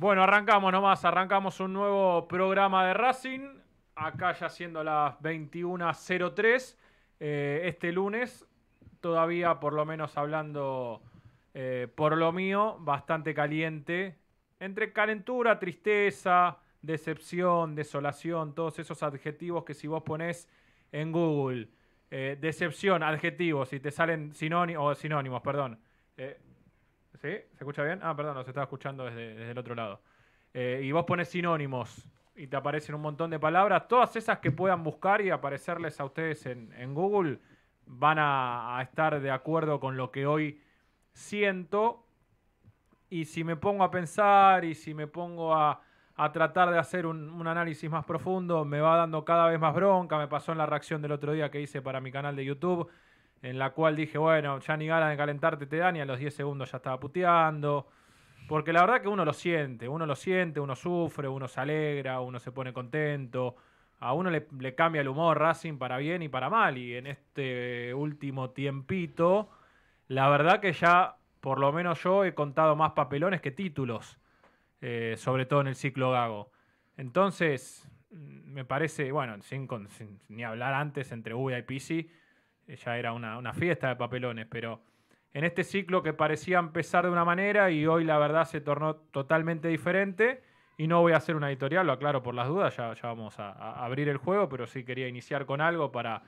Bueno, arrancamos nomás, arrancamos un nuevo programa de Racing. Acá ya siendo las 21.03, eh, este lunes, todavía por lo menos hablando eh, por lo mío, bastante caliente. Entre calentura, tristeza, decepción, desolación, todos esos adjetivos que si vos ponés en Google, eh, decepción, adjetivos, si te salen sinónimos, sinónimos, perdón ¿Sí? ¿Se escucha bien? Ah, perdón, nos estaba escuchando desde, el otro lado. Eh, y vos pones sinónimos y te aparecen un montón de palabras. Todas esas que puedan buscar y aparecerles a ustedes en, Google van a, estar de acuerdo con lo que hoy siento. Y si me pongo a pensar y si me pongo a, tratar de hacer un, un análisis más profundo, me va dando cada vez más bronca. Me pasó en la reacción del otro día que hice para mi canal de YouTube en la cual dije, bueno, ya ni ganas de calentarte te dan y a los 10 segundos ya estaba puteando. Porque la verdad que uno lo siente, uno lo siente, uno sufre, uno se alegra, uno se pone contento. A uno le, cambia el humor Racing para bien y para mal. Y en este último tiempito, la verdad que ya, por lo menos yo, he contado más papelones que títulos. Eh, sobre todo en el ciclo Gago. Entonces, mm, me parece, bueno, sin, ni hablar antes entre UBA y Pisi, ya era una, fiesta de papelones, pero en este ciclo que parecía empezar de una manera y hoy la verdad se tornó totalmente diferente. Y no voy a hacer una editorial, lo aclaro por las dudas, ya, ya vamos a, abrir el juego, pero sí quería iniciar con algo para,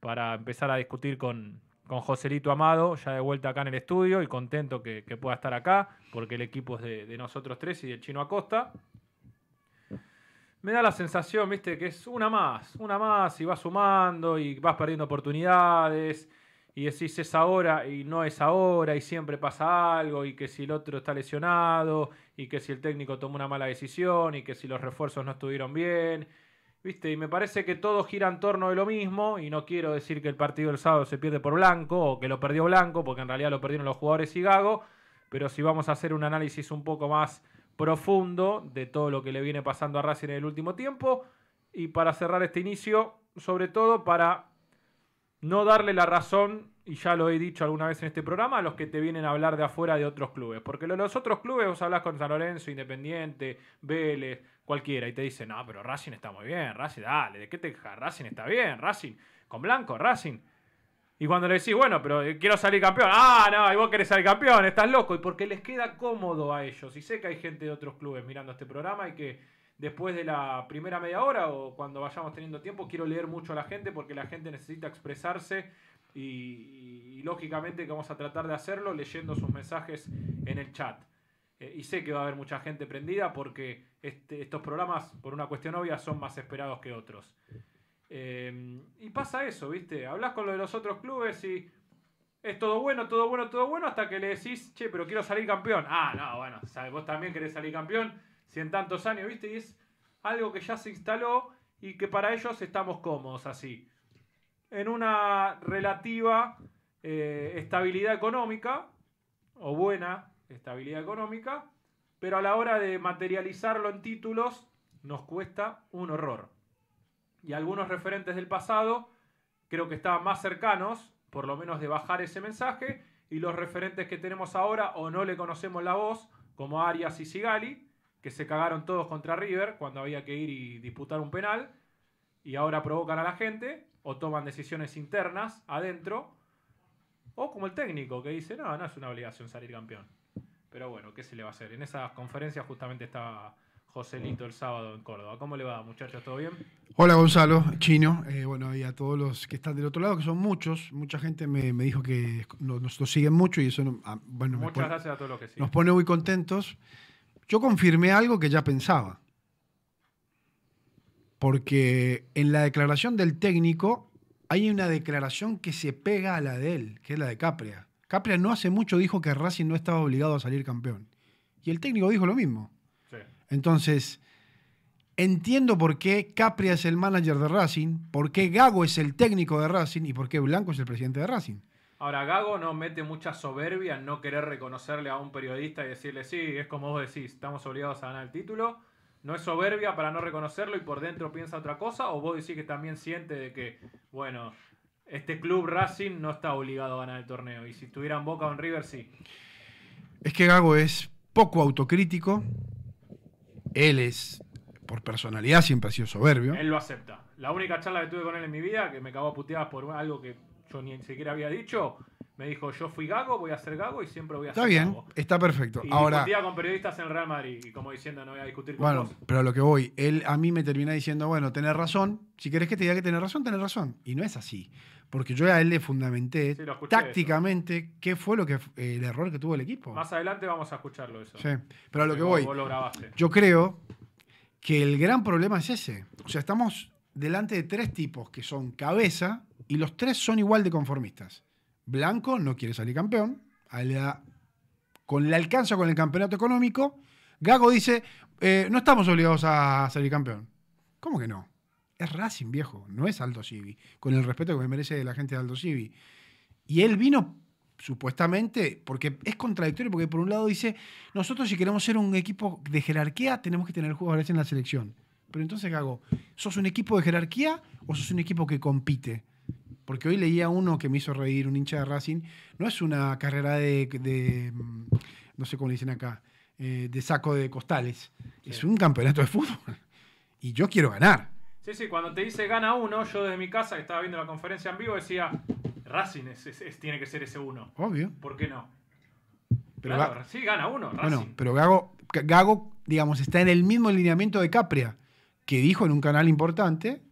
para empezar a discutir con, con Joselito Amado, ya de vuelta acá en el estudio y contento que, pueda estar acá, porque el equipo es de, de, nosotros tres y del Chino Acosta me da la sensación, viste, que es una más, una más y vas sumando y vas perdiendo oportunidades y decís es ahora y no es ahora y siempre pasa algo y que si el otro está lesionado y que si el técnico tomó una mala decisión y que si los refuerzos no estuvieron bien. ¿Viste? Y me parece que todo gira en torno de lo mismo y no quiero decir que el partido del sábado se pierde por Blanco o que lo perdió Blanco porque en realidad lo perdieron los jugadores y Gago, pero si vamos a hacer un análisis un poco más profundo de todo lo que le viene pasando a Racing en el último tiempo. Y para cerrar este inicio, sobre todo para no darle la razón, y ya lo he dicho alguna vez en este programa, a los que te vienen a hablar de afuera de otros clubes. Porque los otros clubes vos hablas con San Lorenzo, Independiente, Vélez, cualquiera, y te dicen, no, pero Racing está muy bien, Racing, dale, ¿de qué te deja? Racing está bien, Racing, con Blanco, Racing. Y cuando le decís, bueno, pero eh, quiero salir campeón. Ah, no, y vos querés salir campeón, estás loco. Y porque les queda cómodo a ellos. Y sé que hay gente de otros clubes mirando este programa y que después de la primera media hora o cuando vayamos teniendo tiempo, quiero leer mucho a la gente porque la gente necesita expresarse. Y, lógicamente que vamos a tratar de hacerlo leyendo sus mensajes en el chat. Eh, y sé que va a haber mucha gente prendida porque este, estos programas, por una cuestión obvia, son más esperados que otros. Em, y pasa eso, ¿viste? Hablas con lo de los otros clubes y es todo bueno, todo bueno, todo bueno, hasta que le decís, che, pero quiero salir campeón. Ah, no, bueno, vos también querés salir campeón, Si en tantos años, ¿viste? Y es algo que ya se instaló y que para ellos estamos cómodos así. En una relativa eh, estabilidad económica, o buena estabilidad económica, pero a la hora de materializarlo en títulos nos cuesta un horror y algunos referentes del pasado creo que estaban más cercanos, por lo menos de bajar ese mensaje, y los referentes que tenemos ahora o no le conocemos la voz, como Arias y Sigali, que se cagaron todos contra River cuando había que ir y disputar un penal, y ahora provocan a la gente o toman decisiones internas adentro, o como el técnico que dice, no, no es una obligación salir campeón. Pero bueno, ¿qué se le va a hacer? En esas conferencias justamente estaba Joselito el sábado en Córdoba. ¿Cómo le va, muchachos? ¿Todo bien? Hola, Gonzalo, chino. Eh, bueno, y a todos los que están del otro lado, que son muchos. Mucha gente me, dijo que nos, siguen mucho y eso, ah, Muchas gracias a todos los que siguen. Nos pone muy contentos. Yo confirmé algo que ya pensaba. Porque en la declaración del técnico hay una declaración que se pega a la de él, que es la de Capria. Capria no hace mucho dijo que Racing no estaba obligado a salir campeón. Y el técnico dijo lo mismo. Entonces, entiendo por qué Capria es el manager de Racing, por qué Gago es el técnico de Racing y por qué Blanco es el presidente de Racing. Ahora, Gago no mete mucha soberbia en no querer reconocerle a un periodista y decirle, sí, es como vos decís, estamos obligados a ganar el título. ¿No es soberbia para no reconocerlo y por dentro piensa otra cosa? ¿O vos decís que también siente de que, bueno, este club Racing no está obligado a ganar el torneo? Y si en Boca o River, sí. Es que Gago es poco autocrítico, él es, por personalidad, siempre ha sido soberbio. Él lo acepta. La única charla que tuve con él en mi vida, que me cagó a puteadas por algo que yo ni siquiera había dicho, me dijo, yo fui gago, voy a ser gago y siempre voy a ser gago. Está bien, está perfecto. Y Ahora, discutía con periodistas en Real Madrid y como diciendo, no voy a discutir con Bueno, vos. pero lo que voy, él a mí me termina diciendo, bueno, tenés razón, si querés que te diga que tenés razón, tenés razón. Y no es así porque yo a él le fundamenté tácticamente qué fue lo que el error que tuvo el equipo. Más adelante vamos a escucharlo eso. pero a lo que voy. yo creo que el gran problema es ese. O sea, estamos delante de tres tipos que son cabeza y los tres son igual de conformistas. Blanco no quiere salir campeón, le con alcanza con el campeonato económico. Gago dice, eh, no estamos obligados a salir campeón. ¿Cómo que no? es Racing, viejo, no es Aldo Civi, con el respeto que me merece la gente de Aldo Civi. Y él vino supuestamente, porque es contradictorio, porque por un lado dice, nosotros si queremos ser un equipo de jerarquía, tenemos que tener jugadores en la selección. Pero entonces, hago, ¿sos un equipo de jerarquía o sos un equipo que compite? Porque hoy leía uno que me hizo reír, un hincha de Racing, no es una carrera de, no sé cómo le dicen acá, eh, de saco de costales, es un campeonato de fútbol. Y yo quiero ganar. Sí, sí, cuando te dice gana uno, yo desde mi casa que estaba viendo la conferencia en vivo decía, Racing tiene que ser ese uno. Obvio. ¿Por qué no? Pero sí, gana uno. Racing. Bueno, pero Gago, Gago, digamos, está en el mismo lineamiento de Capria, que dijo en un canal importante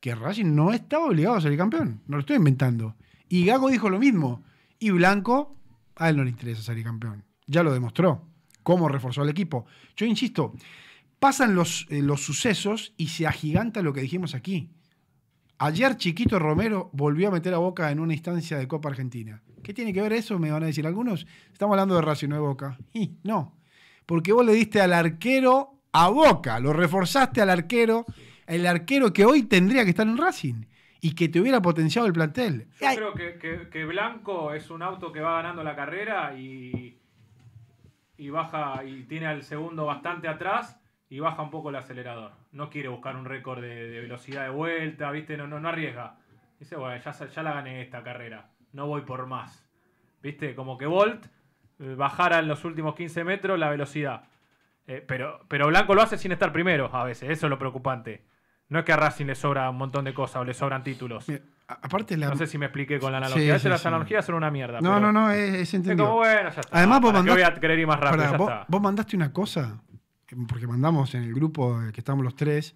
que Racing no estaba obligado a ser el campeón. No lo estoy inventando. Y Gago dijo lo mismo. Y Blanco, a él no le interesa salir campeón. Ya lo demostró. Cómo reforzó al equipo. Yo insisto, pasan los, eh, los sucesos y se agiganta lo que dijimos aquí. Ayer Chiquito Romero volvió a meter a Boca en una instancia de Copa Argentina. ¿Qué tiene que ver eso? Me van a decir algunos. Estamos hablando de Racing, no de Boca. no, porque vos le diste al arquero a Boca, lo reforzaste al arquero, el arquero que hoy tendría que estar en Racing y que te hubiera potenciado el plantel. Yo creo que, Blanco es un auto que va ganando la carrera y, y baja y tiene al segundo bastante atrás y baja un poco el acelerador. No quiere buscar un récord de, velocidad de vuelta, ¿viste? No, no, no arriesga. Dice, bueno, ya, ya la gané esta carrera, no voy por más. ¿Viste? Como que volt eh, bajara en los últimos 15 metros la velocidad. Eh, pero, pero Blanco lo hace sin estar primero a veces, eso es lo preocupante. No es que a Racing le sobra un montón de cosas o le sobran títulos. aparte No sé si me expliqué con la analogía. a veces las analogías son una mierda. No, no, no, es, entendido. Además, vos mandaste... voy a querer más rápido. vos mandaste una cosa porque mandamos en el grupo que estamos los tres,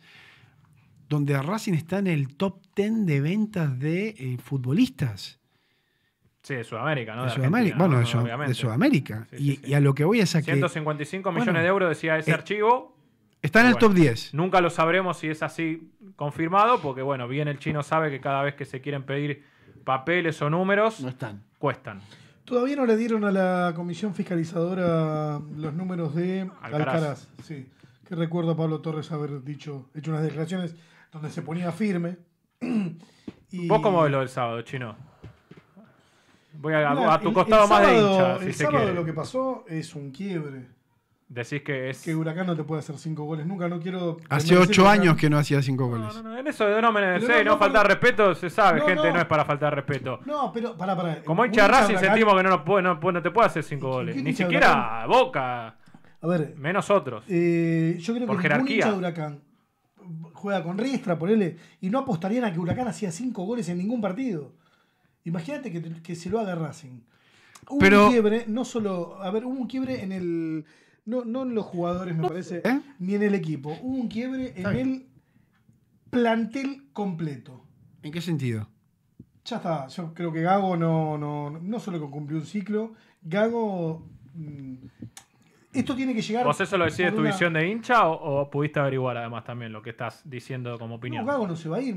donde Racing está en el top 10 de ventas de eh, futbolistas. Sí, de Sudamérica, ¿no? De, Sudamérica. Bueno, de, Sudamérica. y, a lo que voy es a que. 155 millones de euros decía ese eh, archivo. Está en el top 10. Nunca lo sabremos si es así confirmado, porque bueno, bien el chino sabe que cada vez que se quieren pedir papeles o números, no están. cuestan. Todavía no le dieron a la comisión fiscalizadora los números de Alcaraz, sí, que recuerdo a Pablo Torres haber dicho, hecho unas declaraciones donde se ponía firme. ¿Vos cómo ves lo del sábado, chino? Voy a, tu costado más de hincha. el sábado lo que pasó es un quiebre. Decís que es. Que Huracán no te puede hacer 5 goles nunca, no quiero. Hace 8 años que no hacía 5 goles. No, no, no, en eso de Drómenes, no, no, no, falta respeto, se sabe, gente, no. es para faltar respeto. No, pero para, para. Como hincha Racing sentimos que no, no, te puede hacer 5 goles. Ni siquiera Boca. A ver. Menos otros. Eh, yo creo que jerarquía. hincha de Huracán juega con Riestra, ponele, y no apostarían a que Huracán hacía 5 goles en ningún partido. Imagínate que, que se lo haga Racing. Hubo un quiebre, no solo. A ver, hubo un quiebre en el no, no en los jugadores, me parece, ¿Eh? ni en el equipo. Hubo un quiebre en el plantel completo. ¿En qué sentido? Ya está. Yo creo que Gago no, no, solo que cumplió un ciclo, Gago mm, tiene que llegar. ¿Vos eso lo decís de tu visión de hincha o, pudiste averiguar además también lo que estás diciendo como opinión? No, Gago no se va a ir,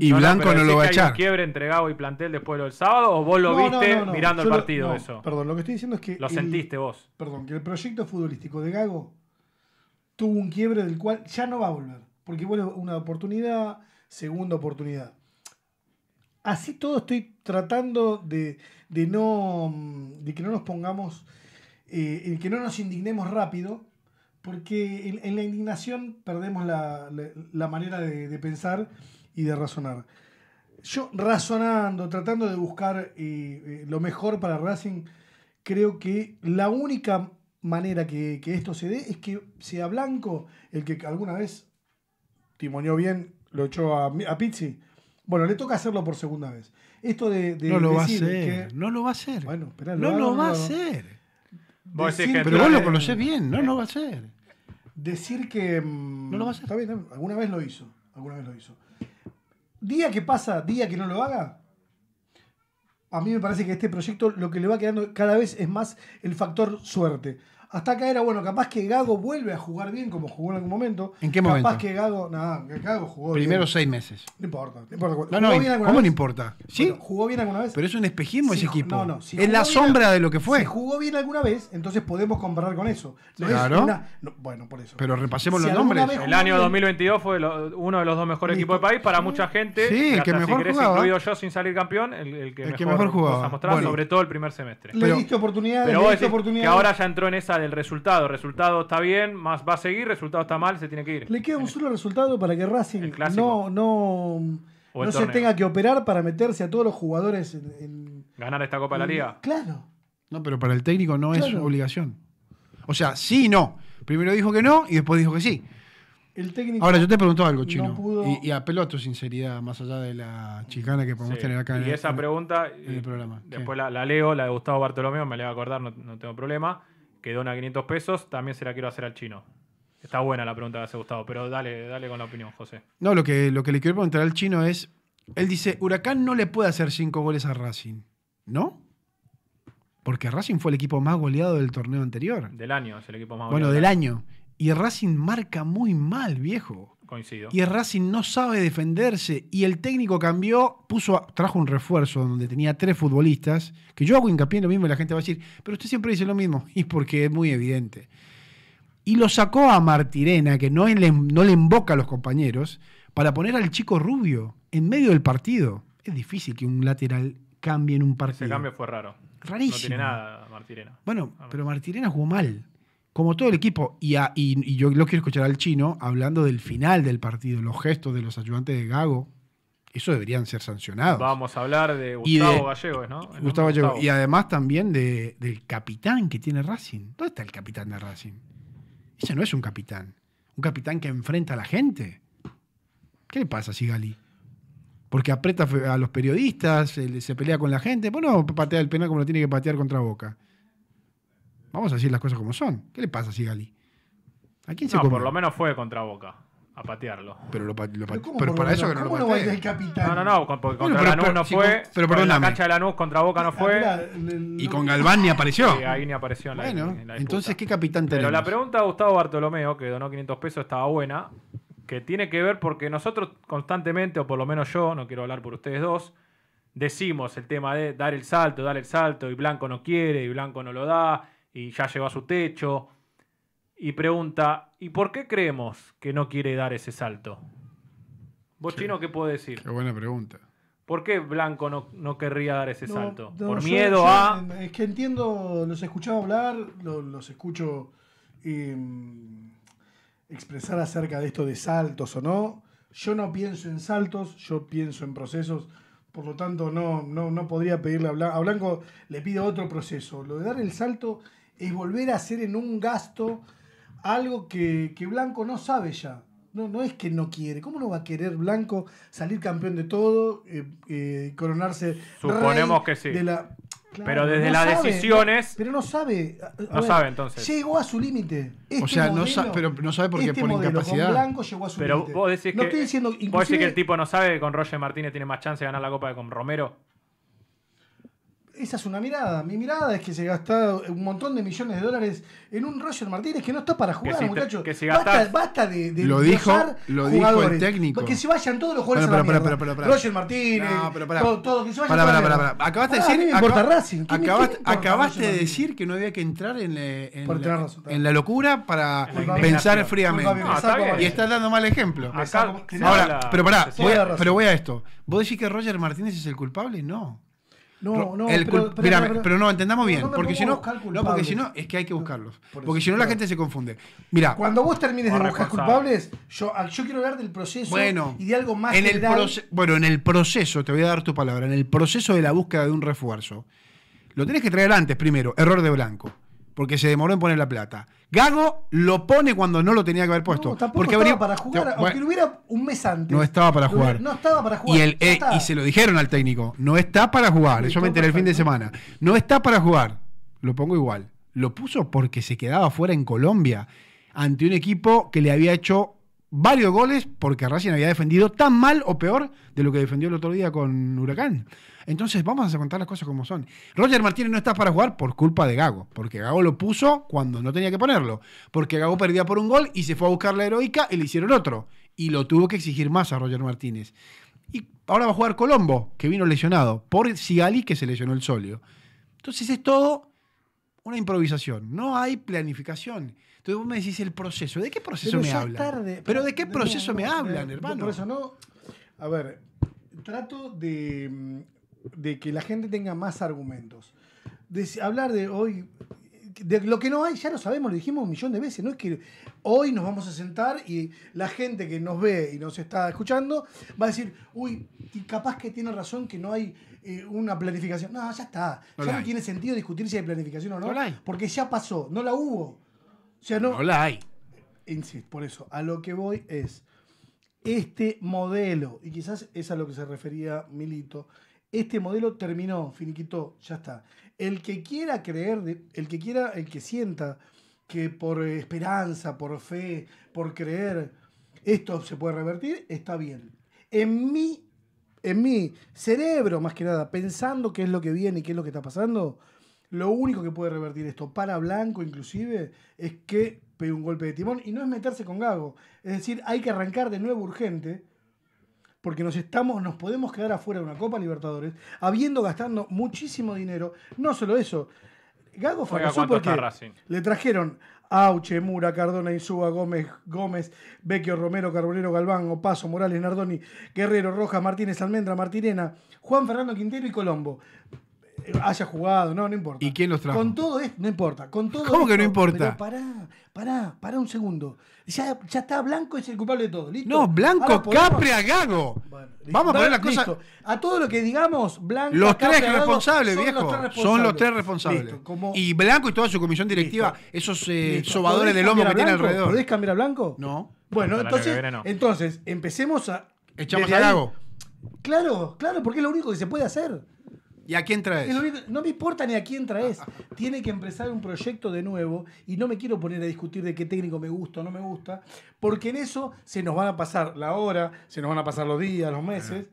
Y Blanco no, lo va a echar. Hay un quiebre entre Gago y plantel después del sábado o vos lo viste mirando el partido eso? Perdón, lo que estoy diciendo es que. Lo sentiste vos. Perdón, que el proyecto futbolístico de Gago tuvo un quiebre del cual ya no va a volver. Porque vuelve una oportunidad, segunda oportunidad. Así todo estoy tratando de, de no. Mm, de que no nos pongamos eh, el que no nos indignemos rápido, porque en, la indignación perdemos la, manera de, pensar y de razonar. Yo razonando, tratando de buscar eh, eh, lo mejor para Racing, creo que la única manera que, esto se dé es que sea Blanco, el que alguna vez timoneó bien, lo echó a, a Pizzi. Bueno, le toca hacerlo por segunda vez. Esto de, no lo va a hacer, no lo va a hacer. Bueno, espera no lo, va a hacer pero vos lo conocés bien, no, lo va a ser. Decir que. Mm, no lo alguna vez lo hizo. Alguna vez lo hizo. Día que pasa, día que no lo haga. A mí me parece que este proyecto lo que le va quedando cada vez es más el factor suerte. Hasta acá era, bueno, capaz que Gago vuelve a jugar bien como jugó en algún momento. ¿En qué momento? Capaz que Gago, nada, Gago jugó Primero seis meses. No importa, no importa. No, ¿cómo no importa? Sí. jugó bien alguna vez. Pero es un espejismo ese equipo. No, no. es la sombra de lo que fue. Si jugó bien alguna vez, entonces podemos comparar con eso. claro. bueno, por eso. Pero repasemos los nombres. El año 2022 fue uno de los dos mejores equipos del país para mucha gente. Sí, el que mejor si incluido yo sin salir campeón, el, que, mejor, jugó sobre todo el primer semestre. Le diste oportunidad, le diste oportunidad. Que ahora ya entró en esa del resultado. Resultado está bien, más va a seguir, resultado está mal, se tiene que ir. Le queda un solo resultado para que Racing no, no, no se tenga que operar para meterse a todos los jugadores en. Ganar esta Copa de la Liga. Claro. No, pero para el técnico no es obligación. O sea, sí y no. Primero dijo que no y después dijo que sí. El técnico Ahora, yo te pregunto algo, Chino. y, apelo a tu sinceridad, más allá de la chicana que podemos tener acá. en esa el, pregunta, el programa. después la, leo, la de Gustavo Bartolomeo, me la va a acordar, no tengo problema que dona 500 pesos, también se la quiero hacer al chino. Está buena la pregunta que hace Gustavo, pero dale, dale con la opinión, José. No, lo que, lo que le quiero preguntar al chino es, él dice, Huracán no le puede hacer 5 goles a Racing, ¿no? Porque Racing fue el equipo más goleado del torneo anterior. Del año, es el equipo más goleado. Bueno, del año. Y Racing marca muy mal, viejo. Y el Racing no sabe defenderse. Y el técnico cambió, puso trajo un refuerzo donde tenía tres futbolistas. Que yo hago hincapié en lo mismo y la gente va a decir, pero usted siempre dice lo mismo. Y porque es muy evidente. Y lo sacó a Martirena, que no le, no le emboca a los compañeros, para poner al chico rubio en medio del partido. Es difícil que un lateral cambie en un partido. Ese cambio fue raro. Rarísimo. No tiene nada Martirena. Bueno, pero Martirena jugó mal como todo el equipo, y, y, yo lo quiero escuchar al chino hablando del final del partido, los gestos de los ayudantes de Gago, eso deberían ser sancionados. Vamos a hablar de Gustavo Gallegos, ¿no? Gustavo Gallegos. Y además también del capitán que tiene Racing. ¿Dónde está el capitán de Racing? Ese no es un capitán. Un capitán que enfrenta a la gente. ¿Qué le pasa a Sigali? Porque aprieta a los periodistas, se, se pelea con la gente. Bueno, pues patea el penal como lo tiene que patear contra Boca. Vamos a decir las cosas como son. ¿Qué le pasa a Sigali? ¿A quién se No, por lo menos fue contra Boca. A patearlo. Pero, para eso que no lo No, no, no. porque Contra Lanús no fue. Pero pero En la cancha de Lanús contra Boca no ah, fue. Y con Galván ni apareció. y ahí ni apareció en la, bueno, entonces, ¿qué capitán tenemos? Pero la pregunta de Gustavo Bartolomeo, que donó 500 pesos, estaba buena, que tiene que ver porque nosotros constantemente, o por lo menos yo, no quiero hablar por ustedes dos, decimos el tema de dar el salto, dar el salto, y Blanco no quiere, y Blanco no lo da, y ya lleva su techo. Y pregunta, ¿y por qué creemos que no quiere dar ese salto? ¿Vos, Chino, qué puedo decir? Qué buena pregunta. ¿Por qué Blanco no, querría dar ese salto? ¿Por miedo a...? Es que entiendo, los escuchado hablar, los, escucho em, expresar acerca de esto de saltos o no. Yo no pienso en saltos, yo pienso en procesos. Por lo tanto, no, no, no podría pedirle a Blanco. A Blanco le pido otro proceso. Lo de dar el salto es volver a hacer en un gasto algo que, Blanco no sabe ya. No, no, es que no quiere. ¿Cómo no va a querer Blanco salir campeón de todo, eh, eh coronarse? Suponemos que sí. pero desde las decisiones. pero no sabe. no sabe entonces. Llegó a su límite. o este sea, no sabe, pero no sabe por qué, este incapacidad. Blanco llegó a su límite. vos Estoy diciendo, vos decís que el tipo no sabe que con Roger Martínez tiene más chance de ganar la copa que con Romero esa es una mirada. Mi mirada es que se gastado un montón de millones de dólares en un Roger Martínez que no está para jugar, muchachos. basta, basta, de, de lo dijo, lo dijo el técnico. Que se vayan todos los jugadores Roger Martínez, no, que se vayan Acabaste de ah, decir, acabaste, de decir que no había que entrar en, en, la, locura para pensar fríamente. y estás dando mal ejemplo. Ahora, pero pará, pero voy a esto. ¿Vos decís que Roger Martínez es el culpable? No. No, no, el pero, pero, no, entendamos bien. porque si no, no, porque si no, es que hay que buscarlos. porque si no, la gente se confunde. Mira. Cuando vos termines de buscar culpables, yo, ah, yo quiero hablar del proceso y de algo más en el Bueno, en el proceso, te voy a dar tu palabra, en el proceso de la búsqueda de un refuerzo, lo tenés que traer antes primero, error de blanco porque se demoró en poner la plata. Gago lo pone cuando no lo tenía que haber puesto. No, porque estaba para jugar, aunque lo hubiera un mes antes. No estaba para jugar. No estaba para jugar. Eh, y, se lo dijeron al técnico, no está para jugar. Eso me enteré el fin de semana. No está para jugar. Lo pongo igual. Lo puso porque se quedaba fuera en Colombia ante un equipo que le había hecho varios goles porque Racing había defendido tan mal o peor de lo que defendió el otro día con Huracán. Entonces vamos a contar las cosas como son. Roger Martínez no está para jugar por culpa de Gago, porque Gago lo puso cuando no tenía que ponerlo, porque Gago perdía por un gol y se fue a buscar la heroica y le hicieron otro. Y lo tuvo que exigir más a Roger Martínez. Y ahora va a jugar Colombo, que vino lesionado, por Sigali, que se lesionó el solio. Entonces es todo una improvisación, no hay planificación. Entonces vos me decís el proceso. ¿De qué proceso me hablan? Tarde, pero, ¿de qué proceso me hablan, hermano? Por eso no. A ver, trato mm, de, que la gente tenga más argumentos. De, hablar de hoy. De lo que no hay, ya lo sabemos, lo dijimos un millón de veces. No es que hoy nos vamos a sentar y la gente que nos ve y nos está escuchando va a decir, uy, capaz que tiene razón que no hay eh, una planificación. No, ya está. ya no tiene sentido discutir si hay planificación o no. Porque ya pasó, no la hubo no, la hay. Insisto, por eso, a lo que voy es este modelo, y quizás es a lo que se refería Milito, este modelo terminó, finiquito, ya está. El que quiera creer, el que quiera, el que sienta que por esperanza, por fe, por creer, esto se puede revertir, está bien. En mi, en mi cerebro, más que nada, pensando qué es lo que viene y qué es lo que está pasando, lo único que puede revertir esto para Blanco inclusive es que pegue un golpe de timón y no es meterse con Gago. Es decir, hay que arrancar de nuevo urgente porque nos estamos, nos podemos quedar afuera de una Copa Libertadores habiendo gastando muchísimo dinero. No solo eso, Gago fracasó porque le trajeron Auche, Mura, Cardona, Insúa, Gómez, Gómez, Vecchio, Romero, Carbonero, Galván, Opaso, Morales, Nardoni, Guerrero, Rojas, Martínez, Almendra, Martirena, Juan Fernando Quintero y Colombo haya jugado, no, no importa. ¿Y quién los trajo? Con todo esto, no importa. Con todo ¿Cómo que no importa? Pero pará, pará, pará un segundo. Ya, ya está Blanco, es el culpable de todo, ¿listo? No, Blanco, a Gago. Vamos a poner la cosa A todo lo que digamos, Blanco. Los tres responsables, viejo. Son los tres responsables. Y Blanco y toda su comisión directiva, esos eh, sobadores del lomo que tiene alrededor. ¿Podés cambiar a Blanco? No. Bueno, entonces, entonces, empecemos a. Echamos a Gago. Claro, claro, porque es lo único que se puede hacer. ¿Y a quién traes? No me importa ni a quién traes. Tiene que empezar un proyecto de nuevo y no me quiero poner a discutir de qué técnico me gusta o no me gusta, porque en eso se nos van a pasar la hora, se nos van a pasar los días, los meses,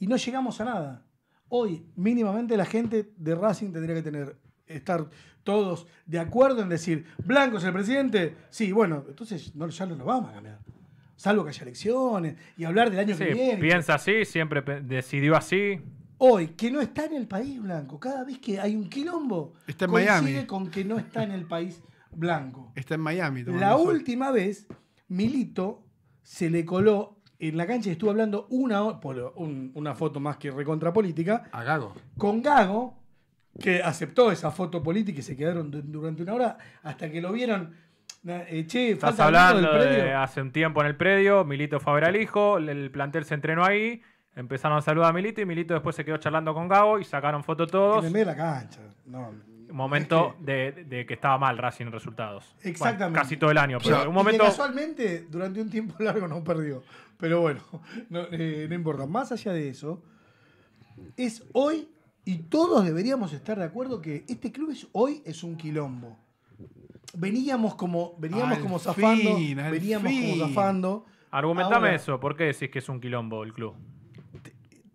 y no llegamos a nada. Hoy, mínimamente, la gente de Racing tendría que tener estar todos de acuerdo en decir, Blanco es el presidente, sí, bueno, entonces no, ya no lo vamos a cambiar. Salvo que haya elecciones y hablar del año que viene. Piensa así, siempre decidió así hoy que no está en el país blanco. Cada vez que hay un quilombo, está en coincide Miami. con que no está en el país blanco. Está en Miami. La última vez, Milito se le coló en la cancha y estuvo hablando una, una foto más que recontrapolítica. A Gago. Con Gago, que aceptó esa foto política y se quedaron durante una hora hasta que lo vieron. Eh, che, Estás hablando hace un tiempo en el predio, Milito fue al hijo, el plantel se entrenó ahí Empezaron a saludar a Milito y Milito después se quedó charlando con Gabo y sacaron foto todos. En la cancha. No, momento De, que estaba mal Racing en resultados. Exactamente. casi todo el año, pero momento. casualmente, durante un tiempo largo no perdió. Pero bueno, eh, no, importa. Más allá de eso, es hoy y todos deberíamos estar de acuerdo que este club hoy es un quilombo. Veníamos como, veníamos como zafando. veníamos como zafando. Argumentame eso, ¿por qué decís que es un quilombo el club?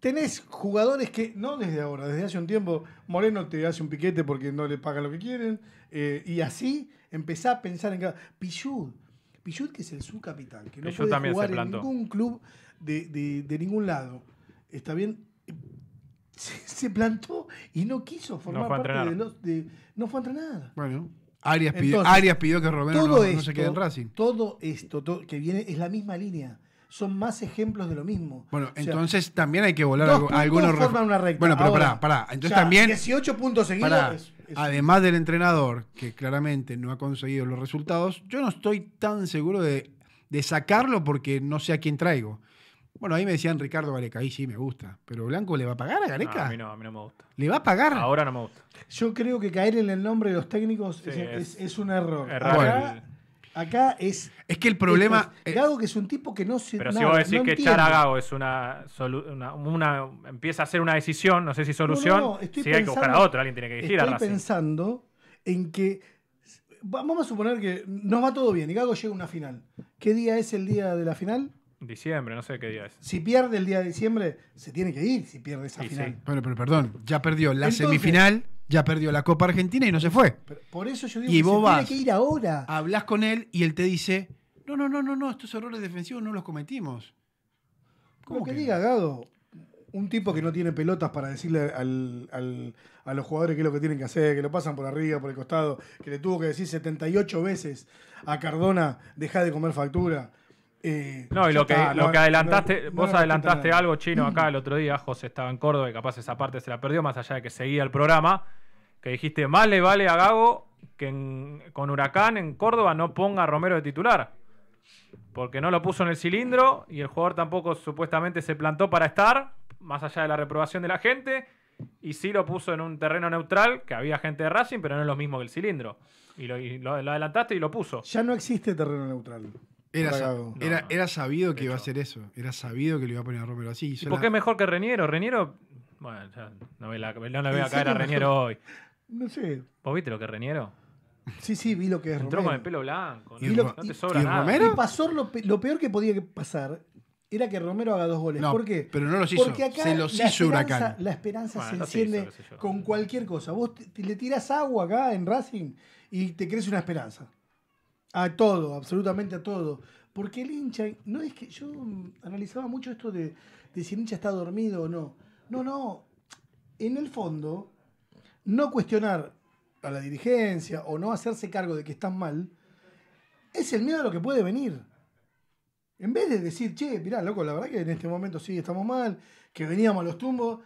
tenés jugadores que, no desde ahora, desde hace un tiempo, Moreno te hace un piquete porque no le paga lo que quieren, eh, y así empezá a pensar en que... Pichud, Pichud que es el subcapitán, que no puede jugar en ningún club de, de, ningún lado, está bien, se, plantó y no quiso formar parte de los... no fue a nada. Bueno. Arias, pidió, Arias pidió, que Romero no, se quede en Racing. Todo esto que viene es la misma línea son más ejemplos de lo mismo. Bueno, entonces también hay que volar dos puntos algunos. Forman una recta. Bueno, pero pará, pará. Entonces también. 18 puntos seguidos. Además del entrenador, que claramente no ha conseguido los resultados, yo no estoy tan seguro de, sacarlo porque no sé a quién traigo. Bueno, ahí me decían Ricardo Gareca, ahí sí me gusta. Pero Blanco le va a pagar a Gareca. No, a, mí no, a mí no me gusta. ¿Le va a pagar? Ahora no me gusta. Yo creo que caer en el nombre de los técnicos es, un error. Acá es. Es que el problema. Eh, Gago, que es un tipo que no se. Pero si vos decís que echar a Gago es una, una, Empieza a ser una decisión, no sé si solución. si hay que buscar a otro, alguien tiene que dirigir Estoy pensando en que. Vamos a suponer que nos va todo bien y Gago llega a una final. ¿Qué día es el día de la final? Diciembre, no sé qué día es. Si pierde el día de diciembre, se tiene que ir si pierde esa final. Bueno, Pero, perdón, ya perdió la semifinal, ya perdió la Copa Argentina y no se fue. por eso yo digo que tiene que ir ahora. Hablas con él y él te dice, no, no, no, no, no, estos errores defensivos no los cometimos. Como que, diga Gado, un tipo que no tiene pelotas para decirle al- a los jugadores qué es lo que tienen que hacer, que lo pasan por arriba, por el costado, que le tuvo que decir 78 veces a Cardona, deja de comer factura, eh, no, y lo que, adelantaste, vos adelantaste algo chino acá el otro día, José estaba en Córdoba y capaz esa parte se la perdió, más allá de que seguía el programa, que dijiste, más le vale a Gago que con Huracán en Córdoba no ponga a Romero de titular, porque no lo puso en el cilindro y el jugador tampoco supuestamente se plantó para estar, más allá de la reprobación de la gente, y sí lo puso en un terreno neutral, que había gente de Racing, pero no es lo mismo que el cilindro. Y lo adelantaste y lo puso. Ya no existe terreno neutral. Era, sabido que iba a hacer eso. Era sabido que le iba a poner a Romero así. ¿Y por qué mejor que Reniero? Reniero. Bueno, ya no, la, no le voy a caer a Reniero hoy. No sé. ¿Vos viste lo que es Reniero? Sí, sí, vi lo que es Entró con el pelo blanco. Y lo, sobra lo, peor que podía pasar era que Romero haga dos goles. ¿Por qué? Pero no los hizo. Porque acá se los hizo Huracán. La esperanza se enciende con cualquier cosa. Vos le tiras agua acá en Racing y te crees una esperanza. A todo, absolutamente a todo. Porque el hincha, no es que yo analizaba mucho esto de, si el hincha está dormido o no. No, no. En el fondo, no cuestionar a la dirigencia o no hacerse cargo de que están mal, es el miedo a lo que puede venir. En vez de decir, che, mirá, loco, la verdad que en este momento sí estamos mal, que veníamos a los tumbos,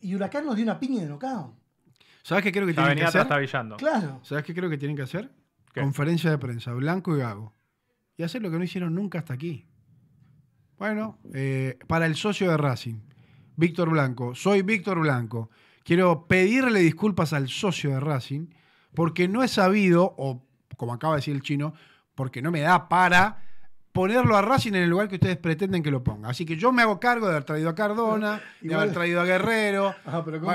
y Huracán nos dio una piña de nocao. ¿Sabes qué creo que tienen que hacer? Claro. ¿Sabes qué creo que tienen que hacer? Conferencia de prensa, Blanco y Gago. Y hacer lo que no hicieron nunca hasta aquí. Bueno, eh, para el socio de Racing, Víctor Blanco, soy Víctor Blanco. Quiero pedirle disculpas al socio de Racing porque no he sabido, o como acaba de decir el chino, porque no me da para ponerlo a Racing en el lugar que ustedes pretenden que lo ponga. Así que yo me hago cargo de haber traído a Cardona, de haber traído a Guerrero. Ah, pero de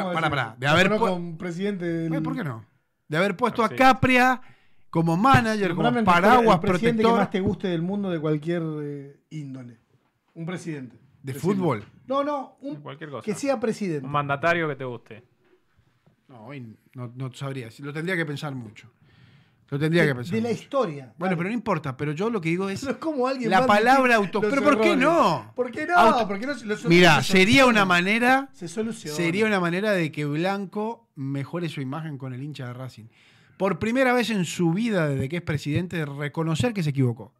haber. ¿Por qué no? De haber puesto a Capria como manager, como paraguas presidente protector. que más te guste del mundo de cualquier eh, índole. Un presidente. ¿De fútbol? No, no, un, cualquier cosa. que sea presidente. Un mandatario que te guste. No, hoy no, no sabría. Lo tendría que pensar mucho. Lo tendría que pensar. De la historia. Bueno, pero no importa. Pero yo lo que digo es. alguien la palabra auto. Pero ¿por qué no? ¿Por qué no? Mirá, Mira, sería una manera. Se soluciona. Sería una manera de que Blanco mejore su imagen con el hincha de Racing por primera vez en su vida desde que es presidente, reconocer que se equivocó.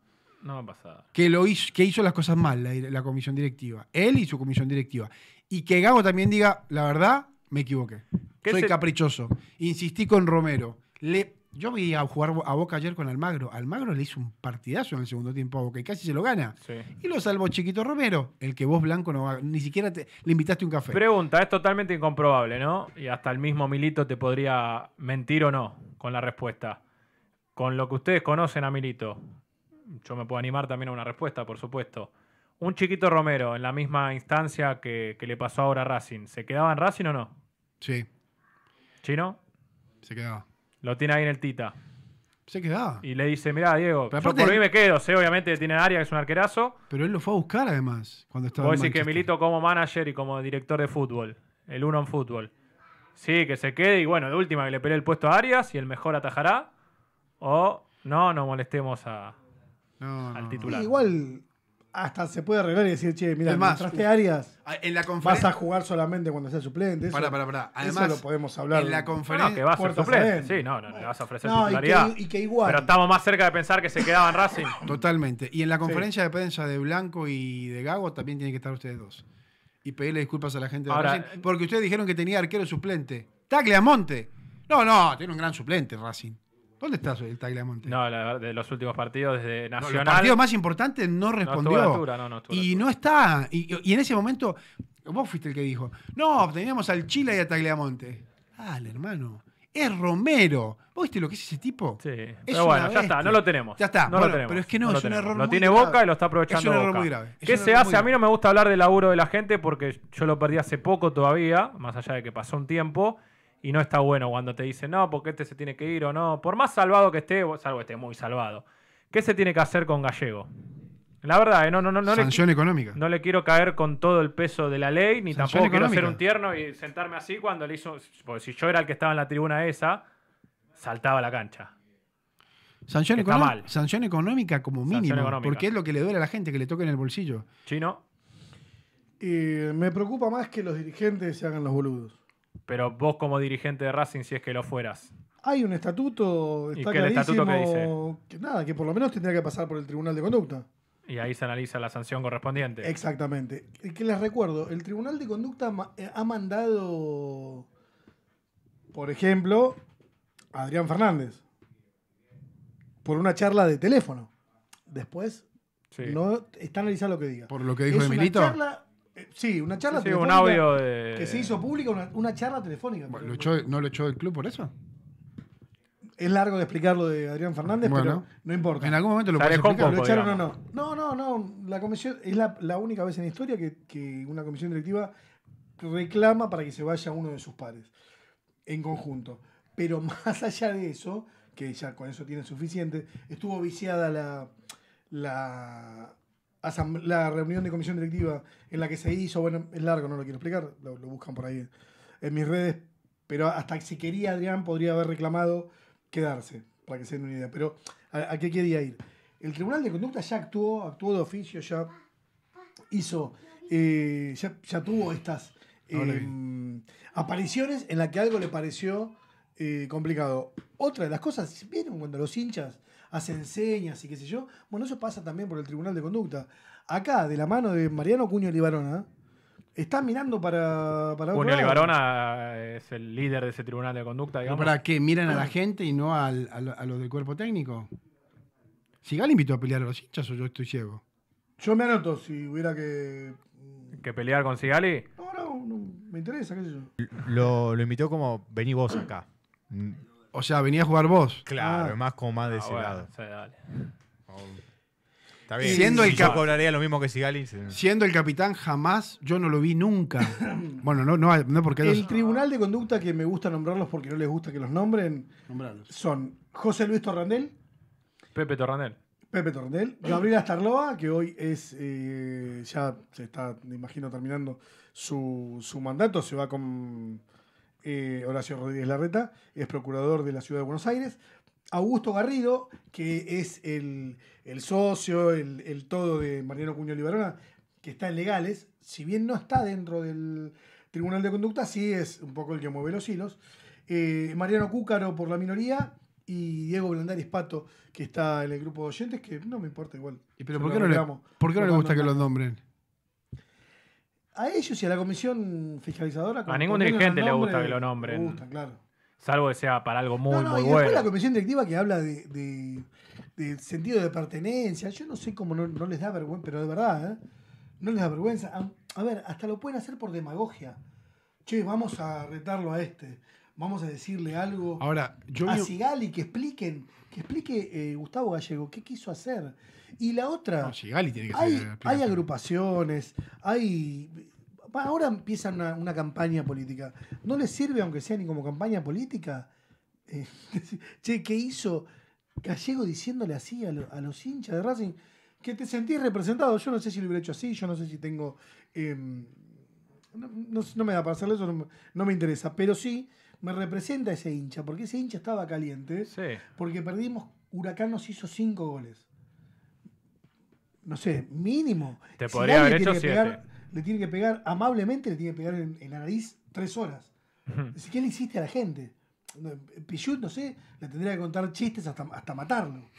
No va a pasar. Que, lo hizo, que hizo las cosas mal la, comisión directiva. Él y su comisión directiva. Y que Gago también diga, la verdad, me equivoqué. Soy caprichoso. Insistí con Romero. Le, yo vi a jugar a Boca ayer con Almagro. Almagro le hizo un partidazo en el segundo tiempo a Boca y casi se lo gana. Y lo salvó Chiquito Romero, el que vos blanco no ni siquiera le invitaste un café. Pregunta, es totalmente incomprobable, ¿no? Y hasta el mismo Milito te podría mentir o no con la respuesta. Con lo que ustedes conocen a Milito, yo me puedo animar también a una respuesta, por supuesto. Un chiquito Romero, en la misma instancia que, le pasó ahora a Racing, ¿se quedaba en Racing o no? Sí. ¿Chino? Se quedaba. Lo tiene ahí en el Tita. Se quedaba. Y le dice, mirá, Diego, yo por mí me quedo. Sé, obviamente tiene área, que es un arquerazo. Pero él lo fue a buscar, además, cuando estaba decir que Milito como manager y como director de fútbol. El uno en fútbol. Sí, que se quede y bueno, de última que le pelee el puesto a Arias y el mejor atajará. O no, no molestemos a, al titular. Igual hasta se puede arreglar y decir, che, mira, mostraste traste Arias, en la vas a jugar solamente cuando sea suplente. Eso, para pará, Además, lo podemos hablar. En la conferencia. No, que va a ser suplente. Sí, no, no, le vas a ofrecer titularidad. Y y que igual. Pero estamos más cerca de pensar que se quedaban Racing. Totalmente. Y en la conferencia de prensa de Blanco y de Gago también tienen que estar ustedes dos y pedirle disculpas a la gente de Racing. Eh, porque ustedes dijeron que tenía arquero suplente. Tagliamonte. No, no, tiene un gran suplente Racing. ¿Dónde está el Tagliamonte? No, la, de los últimos partidos desde Nacional. el partido más importante no respondió. y no está. Y, y, en ese momento, vos fuiste el que dijo: No, teníamos al Chile y a Tagliamonte. Dale, hermano. Es Romero viste lo que es ese tipo? Sí. pero bueno, ya está, no lo tenemos. Ya está, no lo tenemos. Pero es que no, es un error grave. tiene Boca y lo está aprovechando. Es un error Boca. muy grave. ¿Qué se hace? A mí no me gusta hablar del laburo de la gente porque yo lo perdí hace poco todavía, más allá de que pasó un tiempo. Y no está bueno cuando te dicen, no, porque este se tiene que ir o no. Por más salvado que esté, salvo esté muy salvado. ¿Qué se tiene que hacer con Gallego? La verdad, eh, no, no, no, no. Sanción le, económica. No le quiero caer con todo el peso de la ley, ni tampoco quiero ser un tierno y sentarme así cuando le hizo. Porque si yo era el que estaba en la tribuna esa saltaba a la cancha. Sanción, sanción económica como mínimo, porque es lo que le duele a la gente, que le toque en el bolsillo. Chino. Y me preocupa más que los dirigentes se hagan los boludos. Pero vos como dirigente de Racing, si es que lo fueras. Hay un estatuto, está que nada, que por lo menos tendría que pasar por el Tribunal de Conducta. Y ahí se analiza la sanción correspondiente. Exactamente. Que les recuerdo, el Tribunal de Conducta eh, ha mandado, por ejemplo, Adrián Fernández por una charla de teléfono. Después no está analizado lo que diga. Por lo que dijo Emilito? Eh, una Charla, sí, una charla Que se hizo pública una, charla telefónica. ¿No lo echó el club por eso? Es largo de explicar lo de Adrián Fernández, pero no importa. En algún momento lo o no? No, no, no. La comisión es la, única vez en la historia que, que una comisión directiva reclama para que se vaya uno de sus pares en conjunto. Pero más allá de eso, que ya con eso tiene suficiente, estuvo viciada la, la, la reunión de comisión directiva en la que se hizo, bueno, es largo, no lo quiero explicar, lo, buscan por ahí en mis redes, pero hasta si quería Adrián podría haber reclamado quedarse, para que se den una idea. Pero, ¿a, qué quería ir? El Tribunal de Conducta ya actuó, actuó de oficio, ya hizo, eh, ya, tuvo estas em, apariciones en las que algo le pareció eh, complicado. Otra de las cosas, vienen cuando los hinchas hacen señas y qué sé yo? Bueno, eso pasa también por el Tribunal de Conducta. Acá, de la mano de Mariano Cuño Libarona, está mirando para. para Cuño Libarona eh, es el líder de ese Tribunal de Conducta, digamos. ¿Para qué? ¿Miran a la gente y no a, los del cuerpo técnico? ¿Sigali invitó a pelear a los hinchas o yo estoy ciego? Yo me anoto si hubiera que. Mm, ¿Que pelear con Sigali? No, no, no me interesa, qué sé yo. Lo, lo invitó como vení vos acá. Mm, o sea, venía a jugar vos. Claro, ah. más como más de ah, ese lado. dale. Oh. Está bien. Siendo el capo lo mismo que Sigali. Siendo el capitán, jamás yo no lo vi nunca. bueno, no, no, no porque El tribunal de conducta que me gusta nombrarlos porque no les gusta que los nombren son José Luis Torrandel, Pepe Torrandel. Pepe Torrandel, Gabriela Starloa, que hoy es eh, ya se está, me imagino, terminando su mandato, se va con eh, Horacio Rodríguez Larreta es procurador de la Ciudad de Buenos Aires. Augusto Garrido, que es el, socio, el, todo de Mariano Cuño Liberona, que está en legales, si bien no está dentro del Tribunal de Conducta, sí es un poco el que mueve los hilos. Eh, Mariano Cúcaro por la minoría y Diego Blandaris Pato, que está en el grupo de oyentes, que no me importa igual. ¿Y pero por qué, no le, ¿por qué no, le, gusta que los nombren? a ellos y a la comisión fiscalizadora. A ningún dirigente le gusta que lo nombren. gusta, claro. Salvo que sea para algo muy, muy y después la comisión directiva que habla de, sentido de pertenencia. Yo no sé cómo no, les da vergüenza, pero de verdad, ¿eh? no les da vergüenza. A, ver, hasta lo pueden hacer por demagogia. Che, vamos a retarlo a este. Vamos a decirle algo Ahora, yo a Sigali que expliquen, que explique eh, Gustavo Gallego qué quiso hacer. Y la otra. hay agrupaciones, hay ahora empieza una, campaña política. ¿No le sirve, aunque sea ni como campaña política? Eh, che, ¿qué hizo Gallego diciéndole así a, los hinchas de Racing? Que te sentís representado. Yo no sé si lo hubiera hecho así, yo no sé si tengo. Em, no, me da para hacerle eso, no, me interesa. Pero sí me representa ese hincha, porque ese hincha estaba caliente. Sí. Porque perdimos, Huracán nos hizo cinco goles. No sé, mínimo. Te podría haber hecho le tiene que pegar, amablemente le tiene que pegar en, la nariz tres horas. Así que le hiciste a la gente. Pichut, no sé, le tendría que contar chistes hasta, matarlo.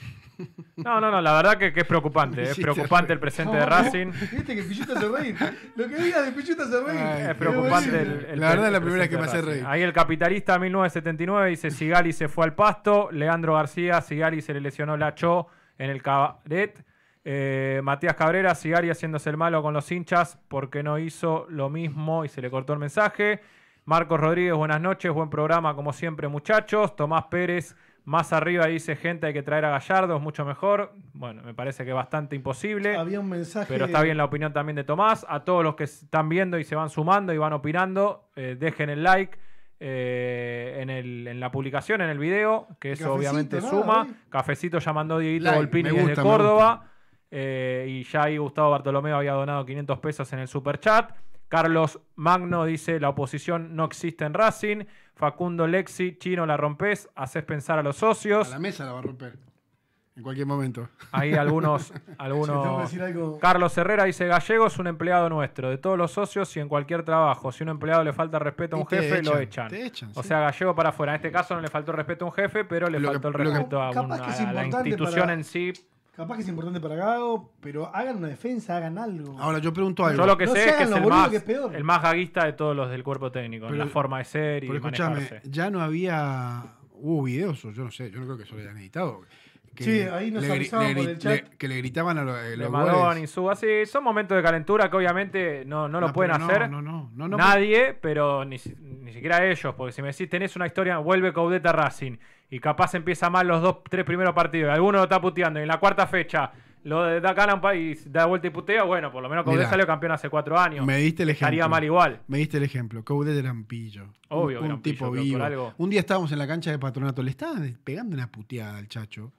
No, no, no, la verdad que, es preocupante. Es preocupante el presente de Racing. Viste que Pichut se reír. Lo que digas de Pichut hace reír. es preocupante el, La verdad es la primera que me hace reír. Ahí el capitalista 1979 dice: Sigali se fue al pasto. Leandro García, Sigali se le lesionó la Cho en el cabaret. Eh, Matías Cabrera, Sigari haciéndose el malo con los hinchas porque no hizo lo mismo y se le cortó el mensaje. Marcos Rodríguez, buenas noches, buen programa como siempre muchachos. Tomás Pérez, más arriba dice gente hay que traer a Gallardo, es mucho mejor. Bueno, me parece que bastante imposible. Había un mensaje. Pero está bien la opinión también de Tomás. A todos los que están viendo y se van sumando y van opinando, eh, dejen el like. Eh, en, la publicación, en el video, que eso obviamente suma. Cafecito ya mandó Dieguito Volpini desde Córdoba. Eh, y ya ahí Gustavo Bartolomeo había donado 500 pesos en el superchat. Carlos Magno dice, la oposición no existe en Racing. Facundo Lexi, Chino, la rompes, haces pensar a los socios. A la mesa la va a romper. En cualquier momento. Ahí algunos. algunos... Carlos Herrera dice: Gallego es un empleado nuestro, de todos los socios y en cualquier trabajo. Si a un empleado le falta respeto a un jefe, lo echan. o sea, Gallego para afuera. En este caso no le faltó respeto a un jefe, pero le faltó el respeto a, una, la institución en sí Capaz que es importante para Gago, pero hagan una defensa, hagan algo. Ahora yo pregunto algo. Yo lo que sé es que es el más, el más gaguista de todos los del cuerpo técnico, en la forma de ser y pero escúchame, Ya no había. Hubo videos, yo no sé, yo no creo que eso lo hayan editado que le, gritaban a eh, los, los ah, son momentos de calentura que obviamente no, no lo pueden hacer. No, no, no, nadie, pero ni, siquiera ellos. Porque si me decís, tenés una historia, vuelve Caudeta Racing. Y capaz empieza mal los dos, tres primeros partidos. Alguno lo está puteando. Y en la cuarta fecha lo de da da vuelta y putea, bueno, por lo menos Caudeta salió campeón hace cuatro años. Me diste el ejemplo. Estaría mal igual. Me diste el ejemplo. Coudet era un pillo. Obvio, un, tipo vivo. Un día estábamos en la cancha de patronato, le estaban pegando una puteada al chacho.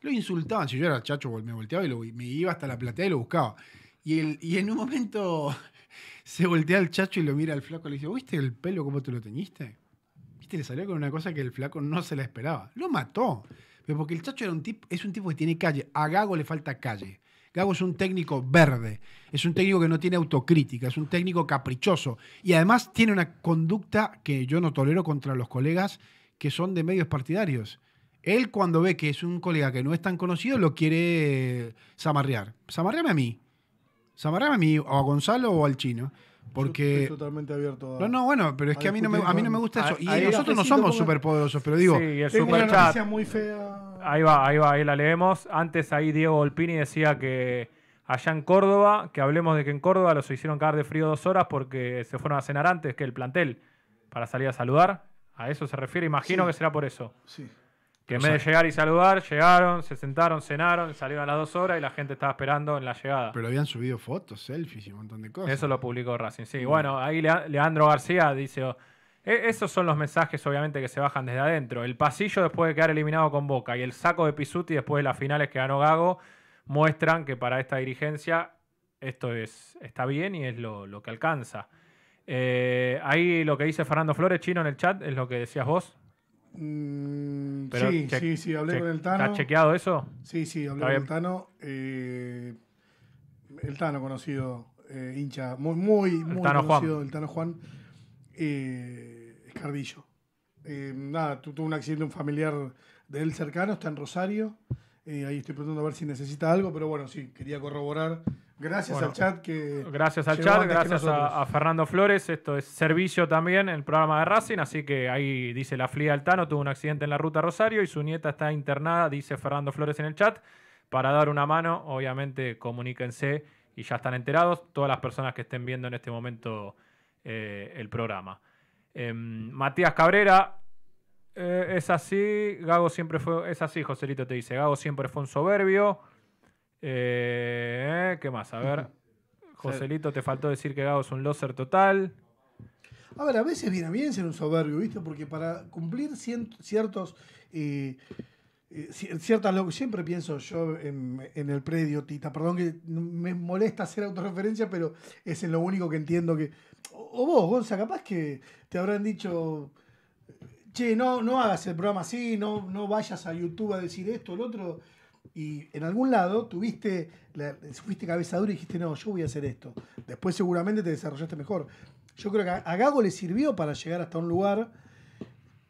Lo insultaban. Si yo era chacho, me volteaba y me iba hasta la platea y lo buscaba. Y, en un momento se voltea el chacho y lo mira al flaco y le dice, ¿viste el pelo cómo te lo teñiste? ¿Viste? Le salió con una cosa que el flaco no se la esperaba. Lo mató. Pero porque el chacho era un es un tipo que tiene calle. A Gago le falta calle. Gago es un técnico verde, es un técnico que no tiene autocrítica, es un técnico caprichoso y además tiene una conducta que yo no tolero contra los colegas que son de medios partidarios él cuando ve que es un colega que no es tan conocido, lo quiere zamarrear. Zamarreame a mí. Zamarreame a mí, o a Gonzalo o al chino. Porque. totalmente abierto No, no, bueno, pero es que a mí, no me, a mí no me gusta eso. y nosotros no somos superpoderosos, pero digo. Sí, es una muy fea. Ahí va, ahí va, ahí la leemos. Antes ahí Diego Olpini decía que allá en Córdoba, que hablemos de que en Córdoba los hicieron caer de frío dos horas porque se fueron a cenar antes que el plantel para salir a saludar. A eso se refiere, imagino que será por eso. Sí. Que en vez de llegar y saludar, llegaron, se sentaron, cenaron, salieron a las dos horas y la gente estaba esperando en la llegada. Pero habían subido fotos, selfies y un montón de cosas. Eso lo publicó Racing, sí. Bueno, ahí Leandro García dice, oh, e-, esos son los mensajes obviamente que se bajan desde adentro. El pasillo después de quedar eliminado con Boca y el saco de Pisuti después de las finales que ganó Gago muestran que para esta dirigencia esto es, está bien y es lo, que alcanza. Eh, ahí lo que dice Fernando Flores, chino en el chat, es lo que decías vos. Mm, sí, sí, sí, hablé con el Tano. ¿Has chequeado eso? Sí, sí, hablé con el Tano. Eh, el Tano conocido, eh, hincha, muy, muy, conocido, el Tano Juan. Eh, Escardillo. nada, tuvo un accidente un familiar de él cercano, está en Rosario. ahí estoy preguntando a ver si necesita algo, pero bueno, sí, quería corroborar Gracias al chat que. Gracias al chat, gracias a, Fernando Flores. Esto es servicio también, en el programa de Racing. Así que ahí dice la Flia Altano tuvo un accidente en la ruta Rosario y su nieta está internada, dice Fernando Flores en el chat. Para dar una mano, obviamente comuníquense y ya están enterados todas las personas que estén viendo en este momento eh, el programa. Em, Matías Cabrera, eh, es así, Gago siempre fue, es así, Joselito te dice, Gago siempre fue un soberbio. Eh, ¿Qué más? A ver. Joselito, te faltó decir que Gago es un loser total. A ver, a veces viene bien ser un soberbio, ¿viste? Porque para cumplir ciertos. Eh, eh ciertas lo siempre pienso yo en, el predio Tita perdón que me molesta hacer autorreferencia pero es en lo único que entiendo que o, vos Gonza capaz que te habrán dicho eh, che no no hagas el programa así no no vayas a YouTube a decir esto el otro y en algún lado tuviste, fuiste cabeza dura y dijiste, no, yo voy a hacer esto. Después seguramente te desarrollaste mejor. Yo creo que a Gago le sirvió para llegar hasta un lugar,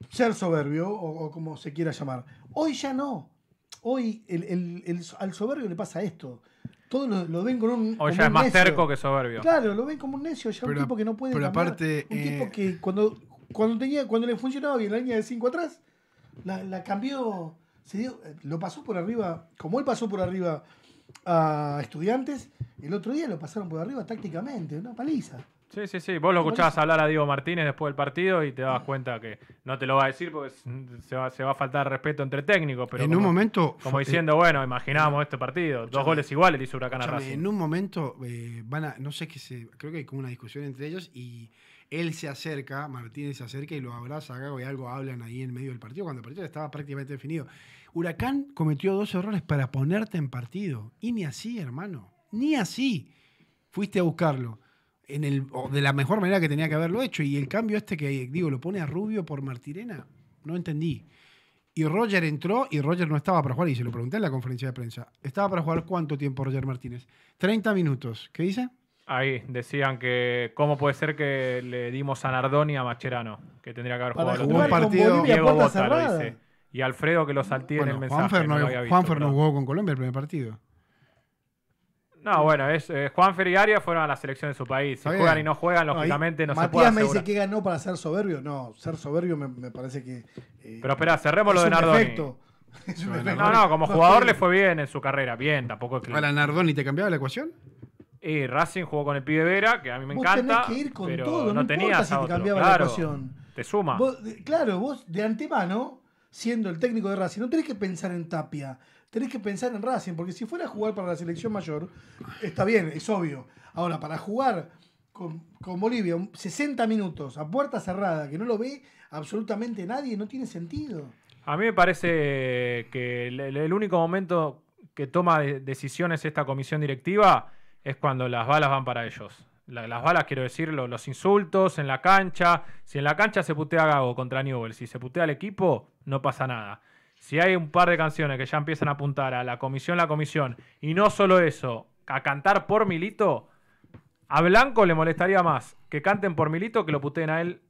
ser soberbio o, como se quiera llamar. Hoy ya no. Hoy el, al soberbio le pasa esto. Todos lo, ven con un. O ya es más cerco que soberbio. Claro, lo ven como un necio, ya un tipo que no puede. Pero Un tipo eh, que cuando, cuando, tenía, cuando le funcionaba bien la línea de 5 atrás, la, la cambió eh, lo pasó por arriba, como él pasó por arriba a estudiantes, el otro día lo pasaron por arriba tácticamente, una paliza. Sí, sí, sí. Vos lo escuchabas hablar a Diego Martínez después del partido y te dabas cuenta que no te lo va a decir porque se va, se va a faltar respeto entre técnicos. Pero en un momento. Como eh, diciendo, bueno, imaginamos este partido. Dos goles iguales hizo Huracán a En un momento eh, van a. No sé qué se. Creo que hay como una discusión entre ellos y él se acerca, Martínez se acerca y lo abraza y algo hablan ahí en medio del partido, cuando el partido estaba prácticamente definido. Huracán cometió dos errores para ponerte en partido. Y ni así, hermano. Ni así. Fuiste a buscarlo. En el, de la mejor manera que tenía que haberlo hecho. Y el cambio este que digo, lo pone a Rubio por Martirena. No entendí. Y Roger entró y Roger no estaba para jugar. Y se lo pregunté en la conferencia de prensa. ¿Estaba para jugar cuánto tiempo Roger Martínez? 30 minutos. ¿Qué dice? Ahí decían que cómo puede ser que le dimos a Nardoni a Macherano, que tendría que haber jugado el partido. Diego Bota, lo dice. Y Alfredo que lo salté en el mensaje. Juanfer no, jugó con Colombia el primer partido. No, bueno, es, eh, Juanfer y Arias fueron a la selección de su país. Si juegan y no juegan, lógicamente no, se puede. Matías me dice que ganó para ser soberbio. No, ser soberbio me, parece que. Eh, Pero espera, cerremos lo de Nardoni. No, no, como jugador le fue bien en su carrera, bien, tampoco es que... ¿A Nardoni te cambiaba la ecuación? Eh, Racing jugó con el pibe Vera, que a mí me encanta. que ir con todo, no, tenía tenías si Te cambiaba la ecuación. Te suma. claro, vos de antemano, siendo el técnico de Racing, no tenés que pensar en Tapia, tenés que pensar en Racing, porque si fuera a jugar para la selección mayor, está bien, es obvio. Ahora, para jugar con, Bolivia 60 minutos a puerta cerrada, que no lo ve absolutamente nadie, no tiene sentido. A mí me parece que el único momento que toma decisiones esta comisión directiva es cuando las balas van para ellos. las balas, quiero decir, los insultos en la cancha. Si en la cancha se putea a Gago contra Newell, si se putea al equipo, no pasa nada. Si hay un par de canciones que ya empiezan a apuntar a la comisión, la comisión, y no solo eso, a cantar por Milito, a Blanco le molestaría más que canten por Milito que lo puteen a él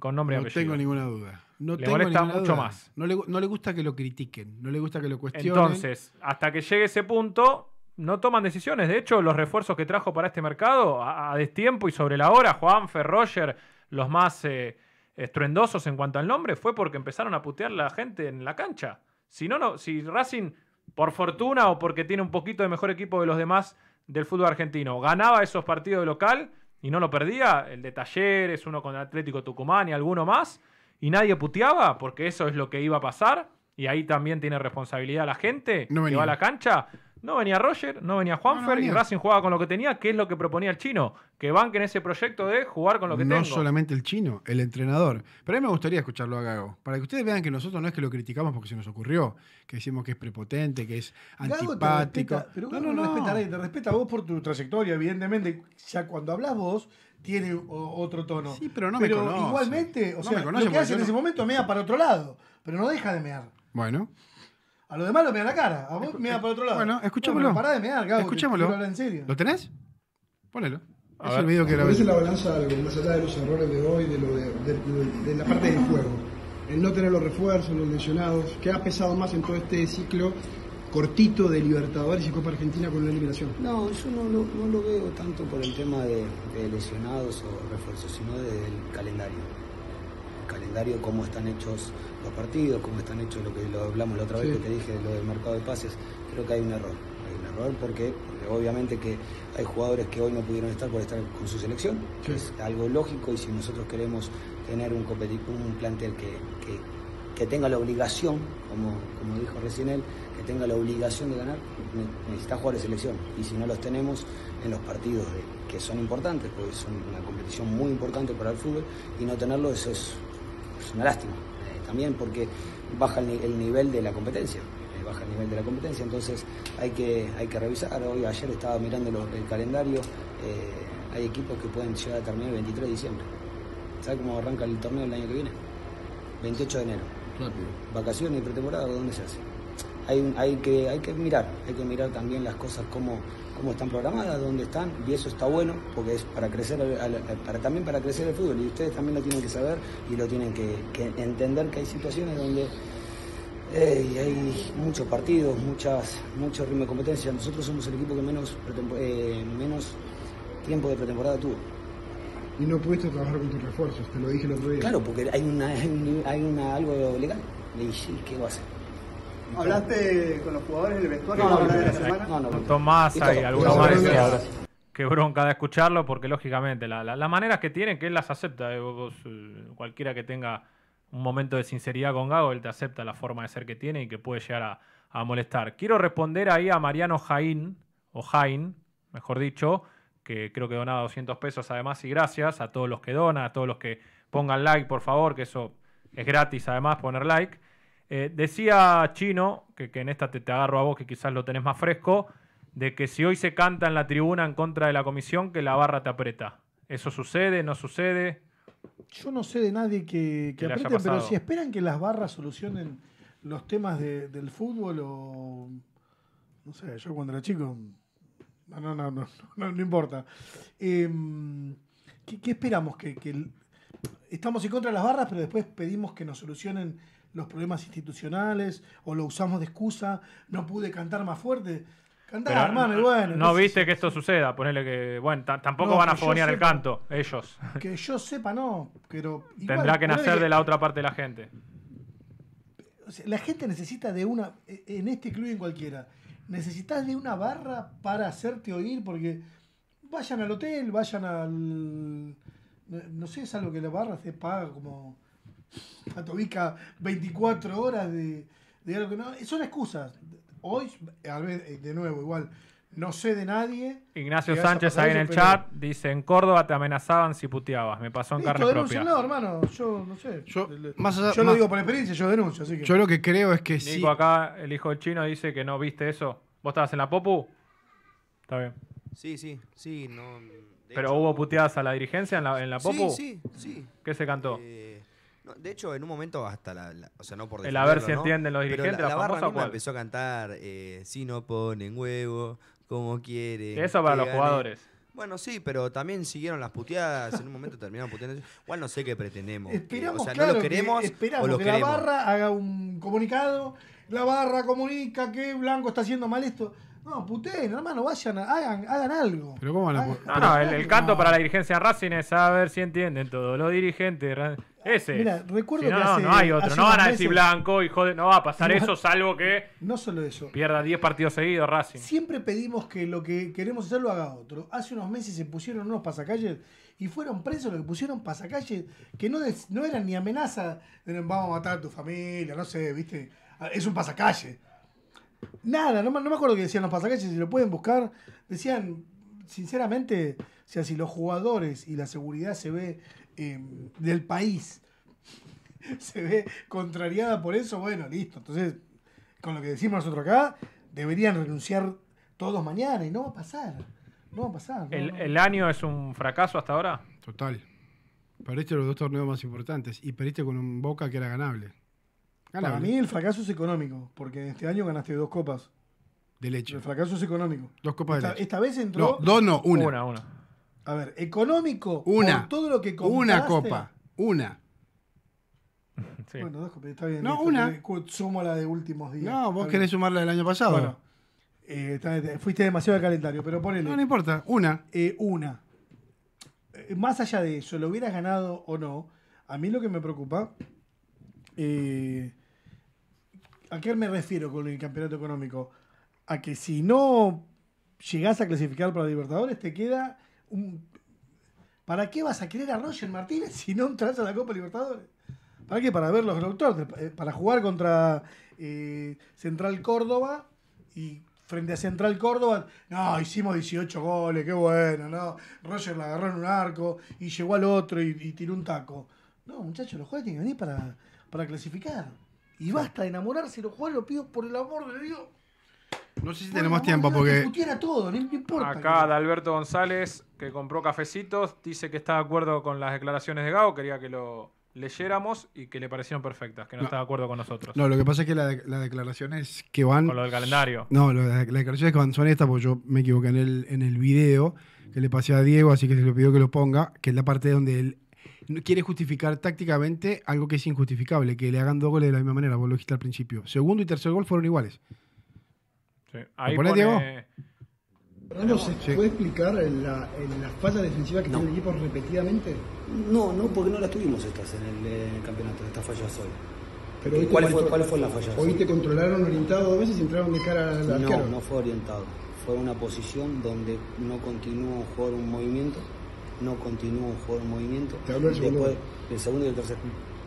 con nombre no apellido. No tengo ninguna duda. No le molesta mucho más. No le, no le, gusta que lo critiquen, no le gusta que lo cuestionen. Entonces, hasta que llegue ese punto, no toman decisiones. De hecho, los refuerzos que trajo para este mercado a, destiempo y sobre la hora, Juan Roger, los más eh, estruendosos en cuanto al nombre, fue porque empezaron a putear la gente en la cancha. Si no, no, si Racing, por fortuna o porque tiene un poquito de mejor equipo de los demás del fútbol argentino, ganaba esos partidos de local y no lo perdía, el de Talleres, uno con Atlético Tucumán y alguno más, y nadie puteaba porque eso es lo que iba a pasar. Y ahí también tiene responsabilidad la gente que va a la cancha no venía Roger, no venía Juanfer y Racing jugaba con lo que tenía, ¿Qué es lo que proponía el chino, que banquen ese proyecto de jugar con lo que no No solamente el chino, el entrenador. Pero a mí me gustaría escucharlo a Gago, para que ustedes vean que nosotros no es que lo criticamos porque se nos ocurrió, que decimos que es prepotente, que es antipático. pero no, no, no, respeta te respeta a vos por tu trayectoria, evidentemente. Ya cuando hablas vos, tiene otro tono. Sí, pero no me conoce. Igualmente, o sea, lo que hace en ese momento mea para otro lado, pero no deja de mear. Bueno. A lo demás lo mira la cara. A vos mira para otro lado. Bueno, escuchémoslo. Para pará de mirar, cabrón. Escuchémoslo. ¿Lo tenés? Ponelo. A es ver. el video que grabé. la balanza algo, más allá de los errores de hoy, de, lo de, la parte del juego. El no tener los refuerzos, los lesionados, ¿qué ha pesado más en todo este ciclo cortito de Libertadores y Copa Argentina con la eliminación? No, yo no, no lo veo tanto por el tema de, de lesionados o refuerzos, sino del calendario calendario, cómo están hechos los partidos, cómo están hechos lo que lo hablamos la otra vez que te dije, lo del mercado de pases, creo que hay un error. Hay un error porque, obviamente que hay jugadores que hoy no pudieron estar por estar con su selección, que es algo lógico y si nosotros queremos tener un, un plantel que, que, tenga la obligación, como, como dijo recién él, que tenga la obligación de ganar, necesita jugar de selección. Y si no los tenemos en los partidos que son importantes, porque son una competición muy importante para el fútbol, y no tenerlo eso es es una lástima. Eh, también porque baja el, nivel de la competencia. Eh, baja el nivel de la competencia, entonces hay que, hay que revisar. Hoy, ayer estaba mirando el calendario. Eh, hay equipos que pueden llegar a terminar el 23 de diciembre. ¿Sabe cómo arranca el torneo el año que viene? 28 de enero. Vacaciones y pretemporada, ¿dónde se hace? hay, que, hay que mirar, hay que mirar también las cosas como cómo están programadas, dónde están, y eso está bueno porque es para crecer, para, también para crecer el fútbol, y ustedes también lo tienen que saber y lo tienen que, entender que hay situaciones donde hay muchos partidos, muchas, mucho ritmo de competencia. Nosotros somos el equipo que menos, eh, menos tiempo de pretemporada tuvo. Y no pudiste trabajar con tus refuerzos, te lo dije el otro día. Claro, porque hay, una, hay, una, algo legal. Y, ¿qué va a hacer? ¿Hablaste con los jugadores del vestuario no, de la semana? No, no, Tomás hay más qué bronca de escucharlo, porque lógicamente la, la, las maneras que tienen, que él las acepta. Eh, eh, cualquiera que tenga un momento de sinceridad con Gago, él te acepta la forma de ser que tiene y que puede llegar a, a molestar. Quiero responder ahí a Mariano Jaín, o Jaín, mejor dicho, que creo que donaba 200 pesos además, y gracias a todos los que donan, a todos los que pongan like, por favor, que eso es gratis además, poner like. Eh, decía Chino, que, en esta te, agarro a vos, que quizás lo tenés más fresco, de que si hoy se canta en la tribuna en contra de la comisión, que la barra te aprieta. ¿Eso sucede? ¿No sucede? Yo no sé de nadie que, apriete, pero si esperan que las barras solucionen los temas del fútbol o... No sé, yo cuando era chico... No, no, no, no, no, importa. Em, ¿qué, esperamos? Que, estamos en contra de las barras, pero después pedimos que nos solucionen los problemas institucionales o lo usamos de excusa, no pude cantar más fuerte. Cantar, hermano, y bueno. No, viste que esto suceda, ponele que. Bueno, tampoco van a fogonear el canto, ellos. Que yo sepa, no. Pero Tendrá que nacer de la otra parte de la gente. la gente necesita de una. E, en este club y en cualquiera. Necesitas de una barra para hacerte oír, porque vayan al hotel, vayan al. No sé, es algo que la barra se paga como Tobica 24 horas de, algo que no. Son excusas. Hoy, eh, de nuevo, igual, no sé de nadie. Ignacio Sánchez ahí en el chat dice: En Córdoba te amenazaban si puteabas. Me pasó en carne propia. No, hermano. Yo no sé. Yo, lo digo por experiencia, yo denuncio. Yo lo que creo es que sí. acá el hijo chino dice que no viste eso. ¿Vos estabas en la Popu? Está bien. Sí, sí, sí. ¿Pero hubo puteadas a la dirigencia en la, Popu? Sí, sí, sí. ¿Qué se cantó? Eh, de hecho, en un momento hasta la. o sea, no por El a ver si entienden los dirigentes. Pero la, la, la barra empezó a cantar: eh, Si no ponen huevo, como quieren. Eso para los jugadores. Bueno, sí, pero también siguieron las puteadas. En un momento terminaron puteando. Igual no sé qué pretendemos. Esperamos, o sea, no lo queremos. o lo que la barra haga un comunicado. La barra comunica que Blanco está haciendo mal esto. No, puteen, hermano, vayan, hagan, hagan algo. Pero ¿cómo la No, el, canto para la dirigencia Racing es a ver si entienden todo los dirigentes. Ese. Mira, recuerdo que no, no hay otro. No van a decir blanco hijo de, no va a pasar eso, salvo que. No solo eso. Pierda 10 partidos seguidos Racing. Siempre pedimos que lo que queremos hacer lo haga otro. Hace unos meses se pusieron unos pasacalles y fueron presos los que pusieron pasacalles que no, no eran ni amenaza de vamos a matar a tu familia, no sé, viste. Ah, es un pasacalle Nada, no, me acuerdo que decían los pasajes si lo pueden buscar. Decían, sinceramente, o sea, si los jugadores y la seguridad se ve em, del país, se ve contrariada por eso, bueno, listo. Entonces, con lo que decimos nosotros acá, deberían renunciar todos mañana y no va a pasar. No va a pasar. ¿El, ¿El, año es un fracaso hasta ahora? Total. Perdiste los dos torneos más importantes y perdiste con un Boca que era ganable. A Para mí el fracaso es económico, porque este año ganaste dos copas. De leche. El fracaso es económico. Dos copas esta, de leche. Esta vez entró. dos no, una. Una, una. A ver, económico. Una. todo lo que compraste. Una copa. Una. Bueno, dos copas, está bien. No, una. Sumo la de últimos días. No, vos querés sumarla del año pasado. Bueno, eh, eh, fuiste demasiado al calendario, pero ponele. No, no importa. Una. Eh, una. más allá de eso, lo hubieras ganado o no, a mí lo que me preocupa ¿A qué me refiero con el campeonato económico? A que si no llegás a clasificar para Libertadores, te queda ¿Para qué vas a querer a Roger Martínez si no entras a la Copa Libertadores? ¿Para qué? Para ver los doctores, eh, para jugar contra eh, Central Córdoba y frente a Central Córdoba, no, hicimos 18 goles, qué bueno, no. Roger la agarró en un arco y llegó al otro y, tiró un taco. No, muchachos, los jueces tienen que venir para, para clasificar. Y basta de enamorarse los jugadores, lo pido por el amor de Dios. No sé si tenemos tiempo porque. todo, no importa. Acá de Alberto González, que compró cafecitos, dice que está de acuerdo con las declaraciones de Gao, quería que lo leyéramos y que le parecieron perfectas, que no, está de acuerdo con nosotros. No, lo que pasa es que las declaraciones que van... Con lo del calendario. No, las declaraciones que van son estas, porque yo me equivoqué en el, en el video que le pasé a Diego, así que se le pidió que lo ponga, que es la parte donde él quiere justificar tácticamente algo que es injustificable, que le hagan dos goles de la misma manera, vos lo dijiste al principio. Segundo y tercer gol fueron iguales. Sí. Diego? puede explicar las la defensivas defensiva que tiene el equipo repetidamente? No, no, porque no las tuvimos estas eh, en el, campeonato, estas fallas hoy. Pero ¿Cuál, fue, la falla? Hoy te controlaron orientado dos veces y entraron de cara al arquero. No, no fue orientado. Fue una posición donde no continuó un un movimiento no continúa un juego en movimiento. el segundo y el tercer,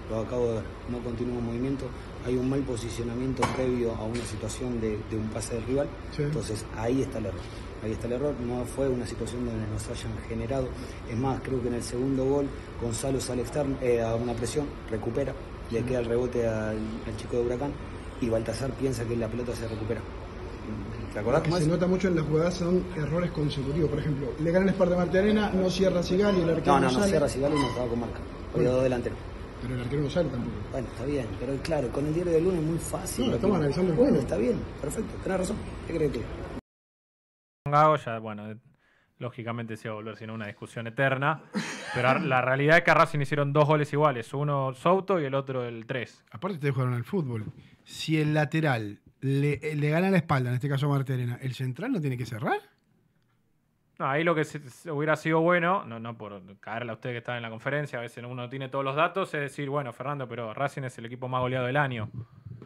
lo acabo de ver, no continúa un movimiento. Hay un mal posicionamiento previo a una situación de, un pase del rival. Entonces ahí está el error. Ahí está el error. No fue una situación donde nos hayan generado. Es más, creo que en el segundo gol Gonzalo sale externo, eh, a una presión, recupera, le queda el rebote al, al chico de Huracán y Baltasar piensa que la pelota se recupera. Que se nota mucho en las jugadas son errores consecutivos. Por ejemplo, le ganan Esparta Arena, no cierra y el arquero no, no, no, no cierra Sigali y no estaba con marca. cuidado dos Pero el arquero no sale tampoco. Bueno, está bien, pero claro, con el diario de lunes es muy fácil. No, lo estamos analizando Bueno, está bien, perfecto, tenés razón. ¿Qué crees tú? Gago ya, bueno, eh, lógicamente se va a volver sino una discusión eterna. Pero la realidad es que a Racing hicieron dos goles iguales, uno Souto y el otro el 3. Aparte te jugaron al fútbol. Si el lateral eh, le, gana la espalda, en este caso Arena. ¿el central no tiene que cerrar? ahí lo que hubiera sido bueno, no, no por caerle a usted que están en la conferencia, a veces uno no tiene todos los datos, es decir, bueno, Fernando, pero Racing es el equipo más goleado del año.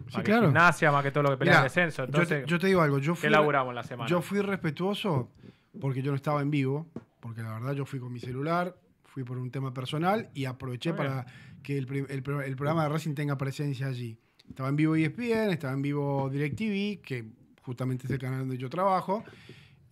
Más que claro. Gimnasia, más que todo lo que pelea el descenso. Entonces, yo te, digo algo, yo fui, ¿qué la semana? Yo fui respetuoso porque yo no estaba en vivo, porque la verdad yo fui con mi celular, fui por un tema personal y aproveché para que el programa de Racing tenga presencia allí. Estaba en vivo ESPN, estaba en vivo DirecTV, que justamente es el canal donde yo trabajo.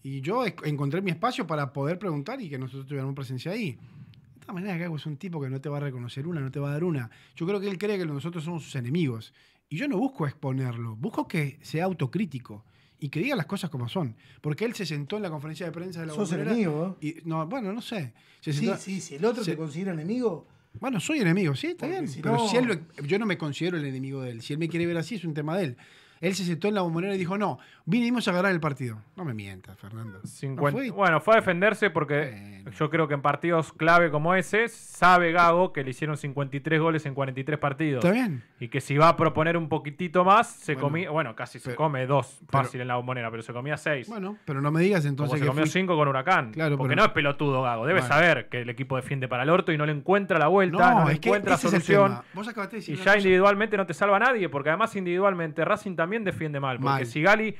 Y yo encontré mi espacio para poder preguntar y que nosotros tuviéramos presencia ahí. De esta manera, es un tipo que no te va a reconocer una, no te va a dar una. Yo creo que él cree que nosotros somos sus enemigos. Y yo no busco exponerlo, busco que sea autocrítico y que diga las cosas como son. Porque él se sentó en la conferencia de prensa de la ¿Sos enemigo? Y, bueno, no sé. sí, sí, el otro se, te considera enemigo, bueno, soy enemigo, sí, está bien. pero si él yo no me considero el enemigo de él. Si él me quiere ver así, es un tema de él. Él se sentó en la bombonera y dijo, no, vinimos a ganar el partido. No me mientas, Fernando. Bueno, fue a defenderse porque yo creo que en partidos clave como ese, sabe Gago que le hicieron 53 goles en 43 partidos. Está bien. Y que si va a proponer un poquitito más, se comía, bueno, casi se come dos fácil en la bombonera, pero se comía seis. Bueno, pero no me digas entonces se comió cinco con Huracán. porque no es pelotudo, Gago. debes saber que el equipo defiende para el orto y no le encuentra la vuelta, no, le encuentra solución. y ya individualmente no te salva nadie, porque además individualmente Racing también también defiende mal. Porque si Gali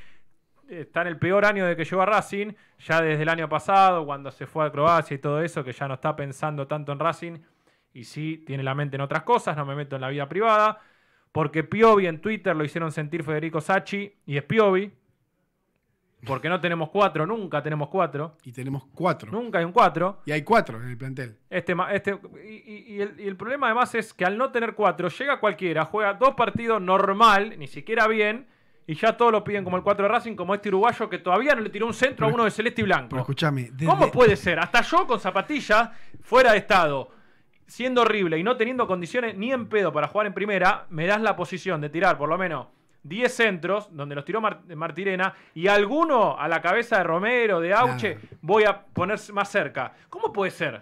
está en el peor año de que lleva a Racing, ya desde el año pasado, cuando se fue a Croacia y todo eso, que ya no está pensando tanto en Racing y sí tiene la mente en otras cosas, no me meto en la vida privada, porque Piovi en Twitter lo hicieron sentir Federico Sachi y es Piovi, porque no tenemos cuatro, nunca tenemos cuatro. Y tenemos cuatro. Nunca hay un cuatro. Y hay cuatro en el plantel. Este, este, y, el, y, el, problema además es que al no tener cuatro, llega cualquiera, juega dos partidos normal, ni siquiera bien, y ya todos lo piden como el cuatro de Racing, como este uruguayo que todavía no le tiró un centro a uno de Celeste y Blanco. escúchame. ¿Cómo puede ser? Hasta yo con zapatillas, fuera de estado, siendo horrible y no teniendo condiciones ni en pedo para jugar en primera, me das la posición de tirar por lo menos 10 centros, donde los tiró Martirena, y alguno a la cabeza de Romero, de Auche, voy a poner más cerca. ¿Cómo puede ser?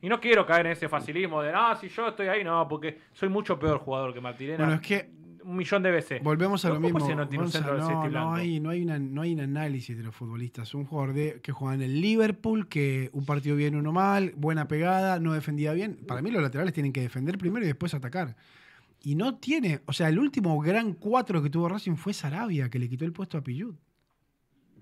Y no quiero caer en ese facilismo de, ah, si yo estoy ahí, no, porque soy mucho peor jugador que Martirena. Bueno, es que un millón de veces. Volvemos a lo mismo. No, hay, un análisis de los futbolistas. Un jugador que juega en el Liverpool, que un partido bien, uno mal, buena pegada, no defendía bien. Para mí los laterales tienen que defender primero y después atacar. Y no tiene, o sea, el último gran cuatro que tuvo Racing fue Sarabia, que le quitó el puesto a Pillut.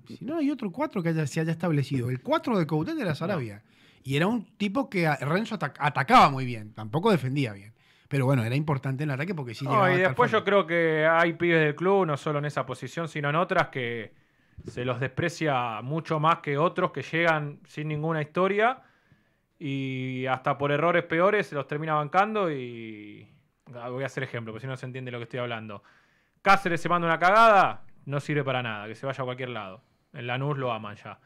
Si no, hay otro cuatro que se haya establecido. El cuatro de Coutet era Sarabia. Y era un tipo que Renzo atacaba muy bien, tampoco defendía bien. Pero bueno, era importante en el ataque porque sí no, Y después yo creo que hay pibes del club, no solo en esa posición, sino en otras, que se los desprecia mucho más que otros que llegan sin ninguna historia y hasta por errores peores se los termina bancando y, Ah, voy a hacer ejemplo, porque si no se entiende lo que estoy hablando. Cáceres se manda una cagada, no sirve para nada, que se vaya a cualquier lado. En Lanús lo aman ya.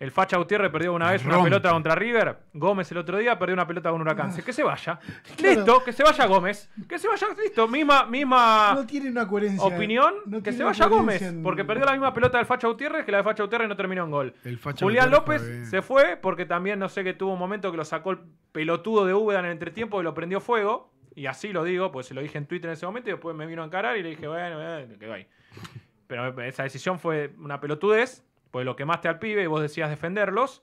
El Facha Gutiérrez perdió una vez una pelota contra River. Gómez el otro día perdió una pelota con Huracán. Que se vaya. Listo, que se vaya Gómez. Que se vaya, listo. Misma, misma no tiene una coherencia, opinión. que se vaya Gómez. Porque perdió la misma pelota del Facha Gutiérrez que la de Facha Gutiérrez no terminó en gol. Julián López se fue porque también no sé que tuvo un momento que lo sacó el pelotudo de Úbeda en el entretiempo y lo prendió fuego. Y así lo digo, pues se lo dije en Twitter en ese momento y después me vino a encarar y le dije, bueno, qué quedó Pero esa decisión fue una pelotudez, pues lo quemaste al pibe y vos decías defenderlos.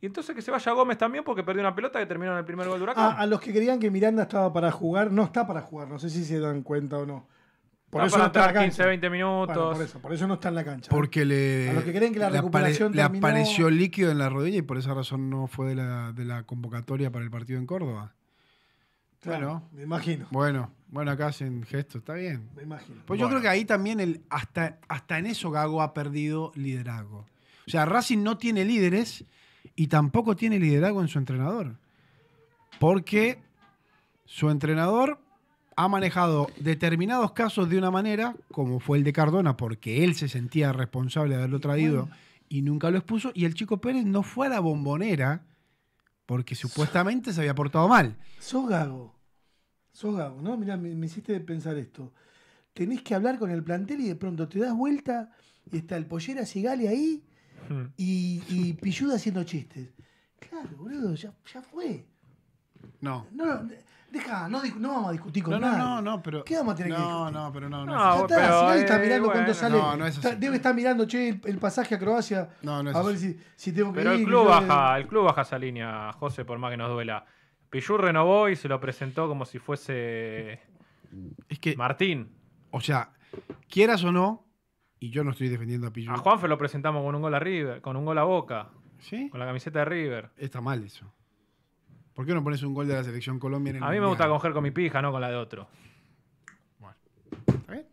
Y entonces que se vaya Gómez también porque perdió una pelota que terminó en el primer gol de Huracán. Ah, a los que creían que Miranda estaba para jugar, no está para jugar, no sé si se dan cuenta o no. Por eso no está en la 15, 20 minutos. por, eso, no está en la cancha. Porque le, le apareció líquido en la rodilla y por esa razón no fue de la, de la convocatoria para el partido en Córdoba me imagino. Bueno, bueno, acá hacen gesto está bien. Me imagino. Pues yo creo que ahí también el, hasta, hasta en eso Gago ha perdido liderazgo. O sea, Racing no tiene líderes y tampoco tiene liderazgo en su entrenador. Porque su entrenador ha manejado determinados casos de una manera, como fue el de Cardona, porque él se sentía responsable de haberlo traído y nunca lo expuso, y el chico Pérez no fue a la bombonera porque supuestamente se había portado mal. Sos gago. Sos gago, ¿no? Mira, me, hiciste pensar esto. Tenés que hablar con el plantel y de pronto te das vuelta y está el pollera cigale ahí hmm. y, Pilluda haciendo chistes. Claro, boludo, ya, ya fue. No. no. Deja, no, vamos a discutir con nada No, no, no, pero. ¿Qué vamos a tener que discutir? No, no, pero no. No, es está mirando sale. debe estar mirando, che, el, pasaje a Croacia. No, no A ver si, tengo que pero ir. Pero el club baja, el club baja esa línea, José, por más que nos duela. Pillú renovó y se lo presentó como si fuese. Es que. Martín. O sea, quieras o no, y yo no estoy defendiendo a Pillú. A Juanfe lo presentamos con un gol a River, con un gol a Boca. ¿Sí? Con la camiseta de River. Está mal eso. ¿Por qué no pones un gol de la selección Colombia en el A mí me gusta coger con mi pija, no con la de otro. Bueno. ¿Está bien?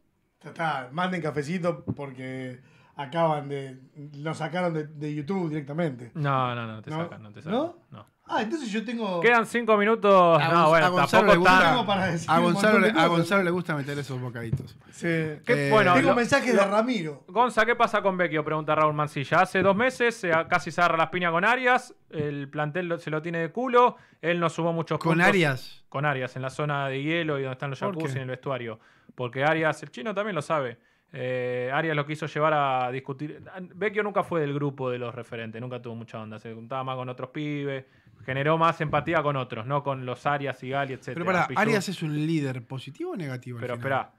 está, manden cafecito porque acaban de. Lo sacaron de, YouTube directamente. No, no, no te sacan, no te sacan. ¿No? No. Ah, entonces yo tengo. Quedan cinco minutos. no, bueno, a Gonzalo, le gusta, a Gonzalo, gusta meter esos bocaditos. Sí. Eh, tengo de Ramiro. Gonza, ¿qué pasa con Vecchio? Pregunta Raúl Mancilla. Hace dos meses se, casi se agarra las piñas con Arias. El plantel se lo tiene de culo. Él no sumó muchos ¿Con puntos. ¿Con Arias? Con Arias, en la zona de hielo y donde están los jacuzzi, en el vestuario. Porque Arias, el chino también lo sabe. Eh, Arias lo quiso llevar a discutir. Vecchio nunca fue del grupo de los referentes, nunca tuvo mucha onda. Se juntaba más con otros pibes generó más empatía con otros, no con los Arias y Gali, etc. Pero ¿Arias es un líder positivo o negativo? Pero espera,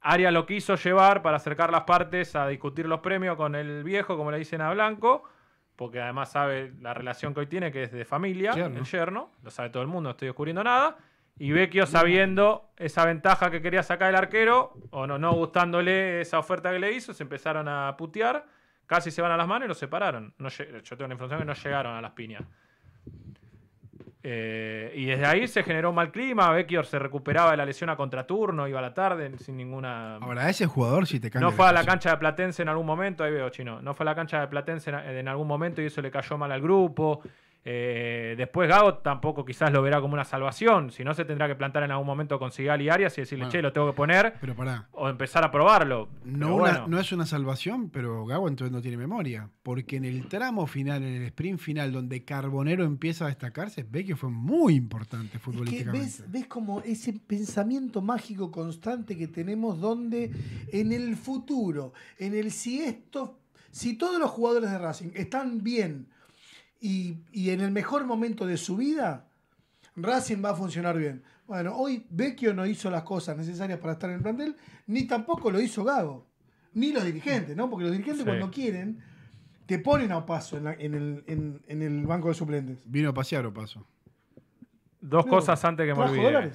Arias lo quiso llevar para acercar las partes a discutir los premios con el viejo, como le dicen a Blanco, porque además sabe la relación que hoy tiene, que es de familia, yerno. el yerno, lo sabe todo el mundo, no estoy descubriendo nada. Y Vecchio sabiendo esa ventaja que quería sacar el arquero, o no, no gustándole esa oferta que le hizo, se empezaron a putear, casi se van a las manos y lo separaron. No, yo tengo la información que no llegaron a las piñas. Eh, y desde ahí se generó un mal clima. Vecchior se recuperaba de la lesión a contraturno, iba a la tarde sin ninguna. Ahora, ese jugador si te No fue a la cancha de Platense en algún momento, ahí veo chino. No fue a la cancha de Platense en algún momento y eso le cayó mal al grupo. Eh, después Gago tampoco quizás lo verá como una salvación, si no se tendrá que plantar en algún momento con Sigal y Arias y decirle, che, lo tengo que poner o empezar a probarlo. No, es una salvación, pero Gago entonces no tiene memoria, porque en el tramo final, en el sprint final, donde Carbonero empieza a destacarse, ve que fue muy importante futbolísticamente. ves, como ese pensamiento mágico constante que tenemos donde en el futuro, en el si esto, si todos los jugadores de Racing están bien, y, en el mejor momento de su vida, Racing va a funcionar bien. Bueno, hoy Vecchio no hizo las cosas necesarias para estar en el plantel, ni tampoco lo hizo Gago, ni los dirigentes, ¿no? Porque los dirigentes cuando quieren te ponen a paso en, el, banco de suplentes. Vino a pasear paso Dos cosas antes que me olvide.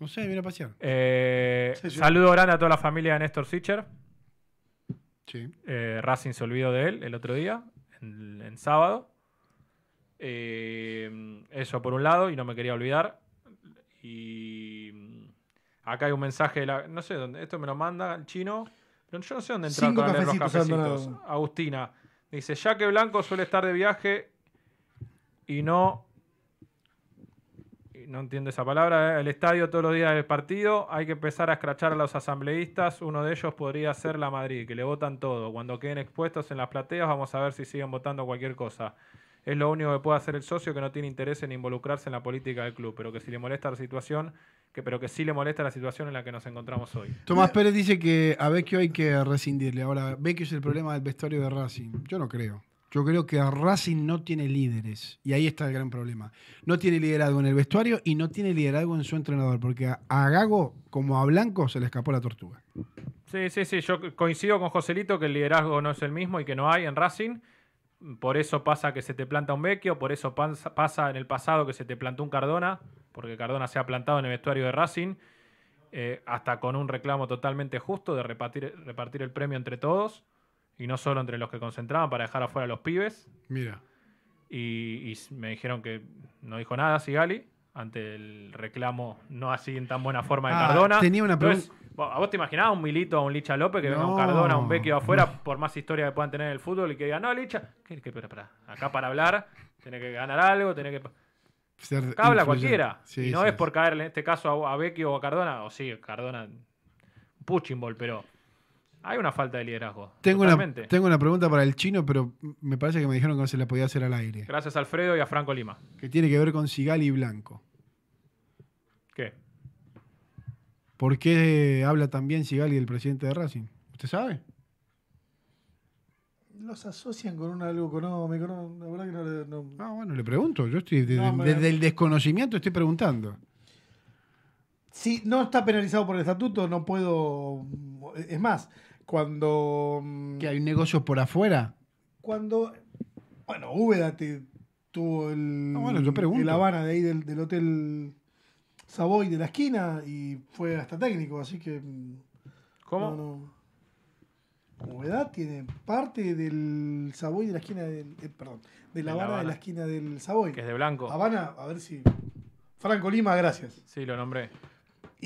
No sé, vino a pasear. Eh, saludo grande a toda la familia de Néstor Sicher. Sí. Eh, Racing se olvidó de él el otro día, en, sábado. Em, eso por un lado, y no me quería olvidar. Y mm, acá hay un mensaje de la. No sé dónde. Esto me lo manda el chino. Pero yo no sé dónde entrar los Agustina dice: Ya que Blanco suele estar de viaje y no. No entiendo esa palabra. ¿eh? El estadio todos los días del partido. Hay que empezar a escrachar a los asambleístas. Uno de ellos podría ser la Madrid, que le votan todo. Cuando queden expuestos en las plateas, vamos a ver si siguen votando cualquier cosa. Es lo único que puede hacer el socio que no tiene interés en involucrarse en la política del club, pero que si le molesta la situación, que, pero que sí le molesta la situación en la que nos encontramos hoy. Tomás Pérez dice que a Vecchio hay que rescindirle. Ahora, Vecchio es el problema del vestuario de Racing. Yo no creo. Yo creo que Racing no tiene líderes. Y ahí está el gran problema. No tiene liderazgo en el vestuario y no tiene liderazgo en su entrenador. Porque a Gago, como a Blanco, se le escapó la tortuga. Sí, sí, sí. Yo coincido con Joselito que el liderazgo no es el mismo y que no hay en Racing por eso pasa que se te planta un Vecchio, por eso pasa en el pasado que se te plantó un Cardona, porque Cardona se ha plantado en el vestuario de Racing, eh, hasta con un reclamo totalmente justo de repartir, repartir el premio entre todos, y no solo entre los que concentraban para dejar afuera a los pibes. Mira. Y, me dijeron que no dijo nada Sigali ante el reclamo no así en tan buena forma de ah, Cardona. Tenía una pregunta vos te imaginabas un Milito, a un Licha López que venga un Cardona, un Vecchio afuera, por más historia que puedan tener en el fútbol y que digan, no, Licha, ¿qué, qué, para, acá para hablar, tiene que ganar algo, tiene que. habla cualquiera. y no es por caer en este caso a, a o a Cardona, o sí, Cardona, Puchinbol, pero. Hay una falta de liderazgo. Tengo una, tengo una pregunta para el chino, pero me parece que me dijeron que no se la podía hacer al aire. Gracias Alfredo y a Franco Lima. Que tiene que ver con Sigali y Blanco. ¿Qué? ¿Por qué habla también Sigali el presidente de Racing? ¿Usted sabe? Los asocian con un algo económico, no, la verdad que no, Ah, bueno, le pregunto, yo desde el desconocimiento estoy preguntando. Si no está penalizado por el estatuto, no puedo... Es más, cuando... Mm, ¿Que hay negocios por afuera? Cuando... Bueno, Úbeda tuvo el... No, bueno, yo pregunto. Habana de ahí del hotel Savoy de la esquina y fue hasta técnico, así que. Mm, ¿Cómo? No, no. tiene parte del Savoy de la esquina del. Eh, perdón, de la, Habana, de la esquina del Savoy. Que es de blanco. Habana, a ver si. Franco Lima, gracias. Sí, lo nombré.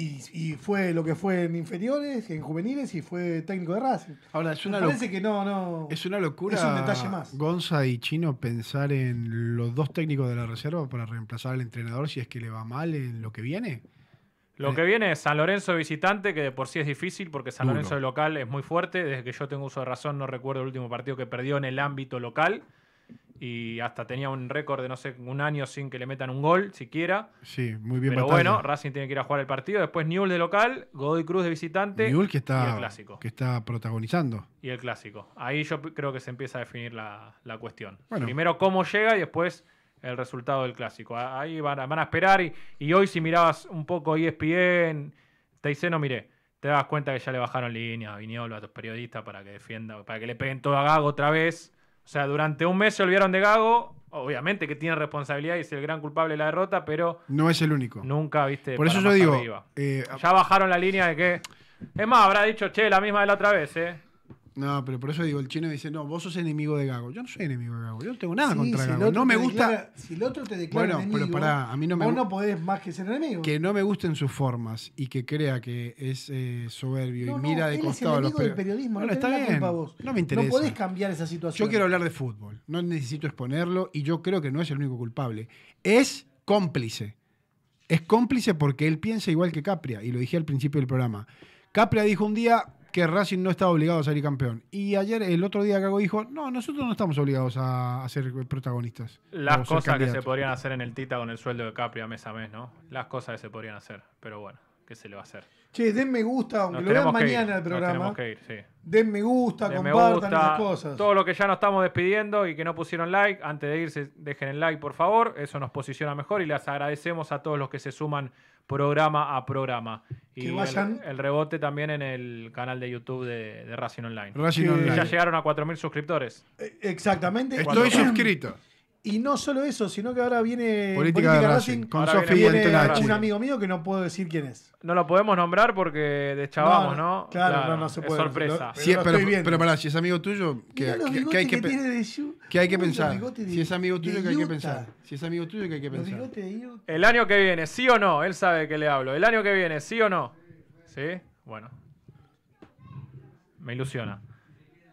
Y, y, fue lo que fue en inferiores, en juveniles y fue técnico de raza. Ahora, es una Es una locura. Es un detalle más. Gonza y Chino pensar en los dos técnicos de la reserva para reemplazar al entrenador si es que le va mal en lo que viene. Lo que viene es San Lorenzo visitante, que de por sí es difícil porque San Lorenzo de local es muy fuerte. Desde que yo tengo uso de razón, no recuerdo el último partido que perdió en el ámbito local y hasta tenía un récord de no sé, un año sin que le metan un gol siquiera. Sí, muy bien. Pero bueno, Racing tiene que ir a jugar el partido. Después Newell de local, Godoy Cruz de visitante. que está, y el clásico. que está protagonizando. Y el clásico. Ahí yo creo que se empieza a definir la, cuestión. Primero cómo llega y después el resultado del clásico. Ahí van a, van a esperar y, hoy si mirabas un poco ESPN, Teiceno no miré te das cuenta que ya le bajaron línea a Viñolo, a tus periodistas, para que defienda, para que le peguen todo a Gago otra vez. O sea, durante un mes se olvidaron de Gago. Obviamente que tiene responsabilidad y es el gran culpable de la derrota, pero. No es el único. Nunca, viste. Por eso yo digo. Eh, ya bajaron la línea de que. Es más, habrá dicho, che, la misma de la otra vez, ¿eh? No, pero por eso digo, el chino dice, no, vos sos enemigo de Gago. Yo no soy enemigo de Gago, yo no tengo nada contra Gago. No me gusta... si el otro te declara bueno, pero para a mí no me vos no podés más que ser enemigo. Que no me gusten sus formas y que crea que es eh, soberbio y mira de costado a los del periodismo, no está bien. Vos. No me interesa. No podés cambiar esa situación. Yo quiero hablar de fútbol, no necesito exponerlo y yo creo que no es el único culpable. Es cómplice. Es cómplice porque él piensa igual que Capria y lo dije al principio del programa. Capria dijo un día, que Racing no está obligado a salir campeón. Y ayer, el otro día, que hago dijo, no, nosotros no estamos obligados a, ser protagonistas. Las cosas que se podrían hacer en el Tita con el sueldo de Capri a mes a mes, ¿no? Las cosas que se podrían hacer, pero bueno, ¿qué se le va a hacer? Che, denme gusta, aunque lo vean mañana el programa. Tenemos que ir, sí. Den gusta, compartan las cosas. Todo lo que ya nos estamos despidiendo y que no pusieron like, antes de irse, dejen el like, por favor. Eso nos posiciona mejor y las agradecemos a todos los que se suman programa a programa. Y el, rebote también en el canal de YouTube de, de Racing Online. Racing Ya llegaron a 4.000 suscriptores. Eh, exactamente. Estoy suscrito. Y no solo eso, sino que ahora viene Política, Racing, con un amigo mío que no puedo decir quién es. No lo podemos nombrar porque deschavamos, ¿no? ¿no? Claro, claro, no, se puede. sorpresa. pero, pero, pará, si es amigo tuyo, ¿qué hay que, de, que, hay que pensar. Si es amigo tuyo, que hay que pensar. Si es amigo tuyo, que hay que pensar. El año que viene, sí o no, él sabe de qué le hablo. El año que viene, sí o no. ¿Sí? Bueno. Me ilusiona.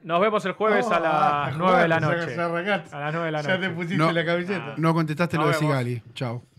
Nos vemos el jueves a las 9 de la noche. A las 9 de la noche. Ya te pusiste la camiseta. No contestaste lo de Sigali. Chao.